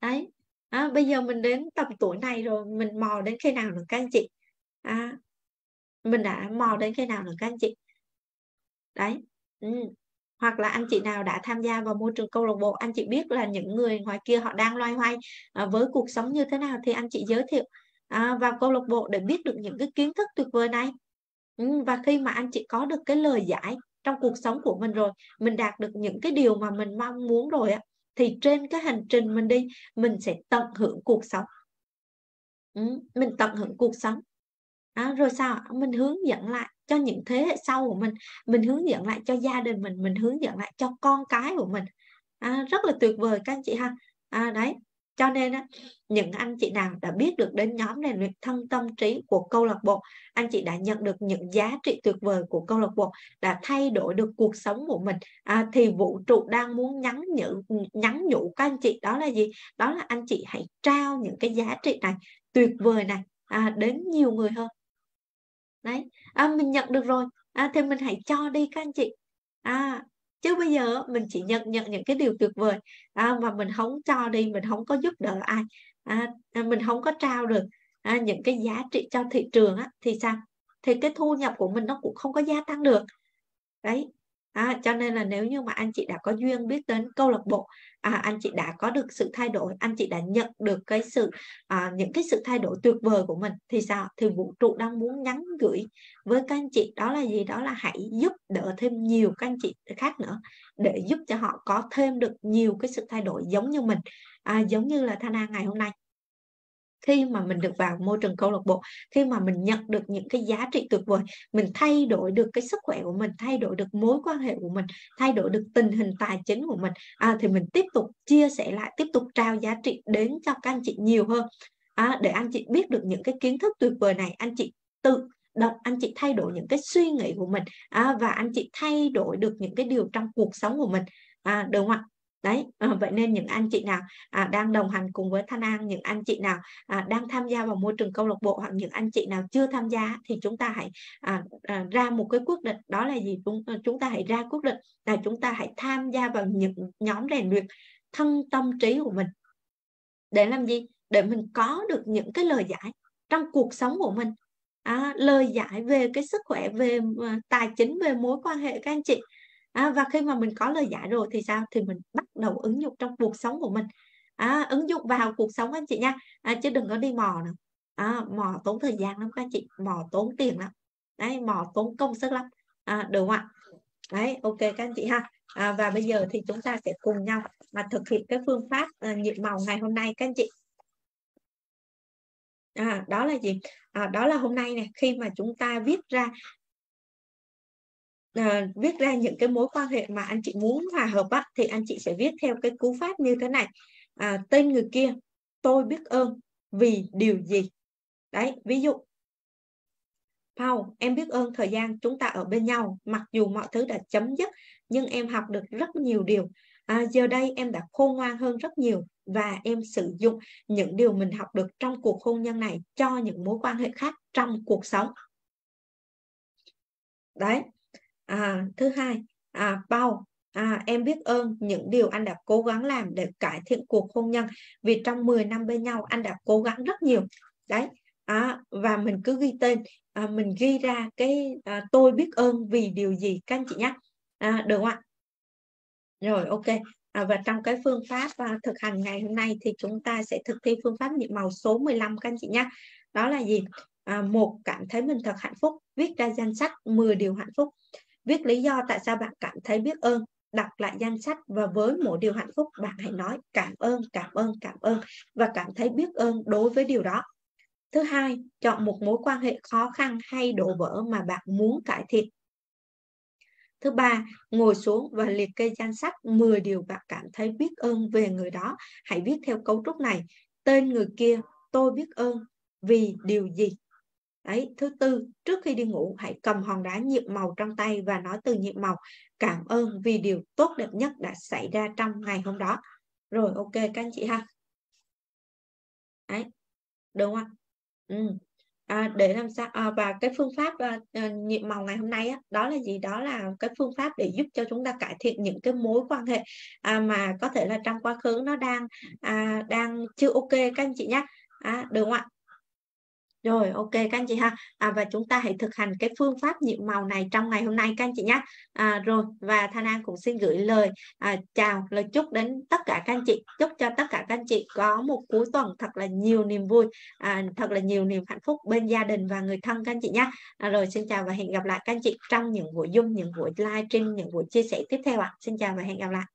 đấy à, bây giờ mình đến tầm tuổi này rồi mình mò đến khi nào được các anh chị à, mình đã mò đến khi nào được các anh chị đấy ừ. hoặc là anh chị nào đã tham gia vào môi trường câu lạc bộ anh chị biết là những người ngoài kia họ đang loay hoay à, với cuộc sống như thế nào thì anh chị giới thiệu à, vào câu lạc bộ để biết được những cái kiến thức tuyệt vời này Ừ, và khi mà anh chị có được cái lời giải trong cuộc sống của mình rồi mình đạt được những cái điều mà mình mong muốn rồi á thì trên cái hành trình mình đi mình sẽ tận hưởng cuộc sống ừ, mình tận hưởng cuộc sống à, rồi sao mình hướng dẫn lại cho những thế hệ sau của mình mình hướng dẫn lại cho gia đình mình mình hướng dẫn lại cho con cái của mình à, rất là tuyệt vời các anh chị ha à, đấy cho nên những anh chị nào đã biết được đến nhóm rèn luyện thân tâm trí của câu lạc bộ anh chị đã nhận được những giá trị tuyệt vời của câu lạc bộ đã thay đổi được cuộc sống của mình à, thì vũ trụ đang muốn nhắn nhủ nhắn nhủ các anh chị đó là gì đó là anh chị hãy trao những cái giá trị này tuyệt vời này à, đến nhiều người hơn đấy à, mình nhận được rồi à, thì mình hãy cho đi các anh chị à, chứ bây giờ mình chỉ nhận nhận những cái điều tuyệt vời à, mà mình không cho đi mình không có giúp đỡ ai à, à, mình không có trao được à, những cái giá trị cho thị trường á, thì sao thì cái thu nhập của mình nó cũng không có gia tăng được đấy à, cho nên là nếu như mà anh chị đã có duyên biết đến câu lạc bộ à, anh chị đã có được sự thay đổi anh chị đã nhận được cái sự à, những cái sự thay đổi tuyệt vời của mình thì sao thì vũ trụ đang muốn nhắn gửi với các anh chị đó là gì đó là hãy giúp đỡ thêm nhiều các anh chị khác nữa để giúp cho họ có thêm được nhiều cái sự thay đổi giống như mình à, giống như là Thana ngày hôm nay khi mà mình được vào môi trường câu lạc bộ khi mà mình nhận được những cái giá trị tuyệt vời mình thay đổi được cái sức khỏe của mình thay đổi được mối quan hệ của mình thay đổi được tình hình tài chính của mình à, thì mình tiếp tục chia sẻ lại tiếp tục trao giá trị đến cho các anh chị nhiều hơn à, để anh chị biết được những cái kiến thức tuyệt vời này anh chị tự động anh chị thay đổi những cái suy nghĩ của mình à, và anh chị thay đổi được những cái điều trong cuộc sống của mình à, được không ạ đấy ờ, vậy nên những anh chị nào à, đang đồng hành cùng với Thanh An những anh chị nào à, đang tham gia vào môi trường câu lạc bộ hoặc những anh chị nào chưa tham gia thì chúng ta hãy à, à, ra một cái quyết định đó là gì chúng, ờ, chúng ta hãy ra quyết định là chúng ta hãy tham gia vào những nhóm rèn luyện thân tâm trí của mình để làm gì để mình có được những cái lời giải trong cuộc sống của mình à, lời giải về cái sức khỏe về ờ, tài chính về mối quan hệ các anh chị à, và khi mà mình có lời giải rồi thì sao thì mình bắt đầu ứng dụng trong cuộc sống của mình à, ứng dụng vào cuộc sống anh chị nha à, chứ đừng có đi mò nữa à, mò tốn thời gian lắm các anh chị mò tốn tiền lắm đấy mò tốn công sức lắm à, được không ạ đấy ok các anh chị ha à, và bây giờ thì chúng ta sẽ cùng nhau mà thực hiện cái phương pháp à, nhịp màu ngày hôm nay các anh chị à, đó là gì à, đó là hôm nay này khi mà chúng ta viết ra à, viết ra những cái mối quan hệ mà anh chị muốn hòa hợp á, thì anh chị sẽ viết theo cái cú pháp như thế này à, tên người kia tôi biết ơn vì điều gì đấy ví dụ Paul, em biết ơn thời gian chúng ta ở bên nhau, mặc dù mọi thứ đã chấm dứt, nhưng em học được rất nhiều điều. À, giờ đây em đã khôn ngoan hơn rất nhiều và em sử dụng những điều mình học được trong cuộc hôn nhân này cho những mối quan hệ khác trong cuộc sống. Đấy, à, thứ hai à, bao À, em biết ơn những điều anh đã cố gắng làm để cải thiện cuộc hôn nhân vì trong 10 năm bên nhau anh đã cố gắng rất nhiều đấy à, và mình cứ ghi tên à, mình ghi ra cái à, tôi biết ơn vì điều gì các anh chị nhé à, được không ạ rồi ok à, và trong cái phương pháp à, thực hành ngày hôm nay thì chúng ta sẽ thực thi phương pháp nhiệm màu số 15 các anh chị nhé đó là gì à, một cảm thấy mình thật hạnh phúc viết ra danh sách 10 điều hạnh phúc Viết lý do tại sao bạn cảm thấy biết ơn. Đọc lại danh sách và với mỗi điều hạnh phúc bạn hãy nói cảm ơn, cảm ơn, cảm ơn và cảm thấy biết ơn đối với điều đó. Thứ hai, chọn một mối quan hệ khó khăn hay đổ vỡ mà bạn muốn cải thiện. Thứ ba, ngồi xuống và liệt kê danh sách 10 điều bạn cảm thấy biết ơn về người đó. Hãy viết theo cấu trúc này. Tên người kia, tôi biết ơn vì điều gì Đấy, thứ tư, trước khi đi ngủ hãy cầm hòn đá nhiệm màu trong tay và nói từ nhiệm màu cảm ơn vì điều tốt đẹp nhất đã xảy ra trong ngày hôm đó. Rồi ok các anh chị ha. Đấy, đúng không? Ừ. À, để làm sao à, và cái phương pháp à, ờ, nhiệm màu ngày hôm nay á, đó là gì đó là cái phương pháp để giúp cho chúng ta cải thiện những cái mối quan hệ à, mà có thể là trong quá khứ nó đang à, đang chưa ok các anh chị nhé à, được không ạ rồi, ok các anh chị ha. À, và chúng ta hãy thực hành cái phương pháp nhiệm màu này trong ngày hôm nay các anh chị nhé. À, rồi, và Thanh An cũng xin gửi lời à, chào, lời chúc đến tất cả các anh chị. Chúc cho tất cả các anh chị có một cuối tuần thật là nhiều niềm vui, à, thật là nhiều niềm hạnh phúc bên gia đình và người thân các anh chị nhé. À, rồi, xin chào và hẹn gặp lại các anh chị
trong những buổi Zoom, những buổi live stream, những buổi chia sẻ tiếp theo ạ. À. Xin chào và hẹn gặp lại.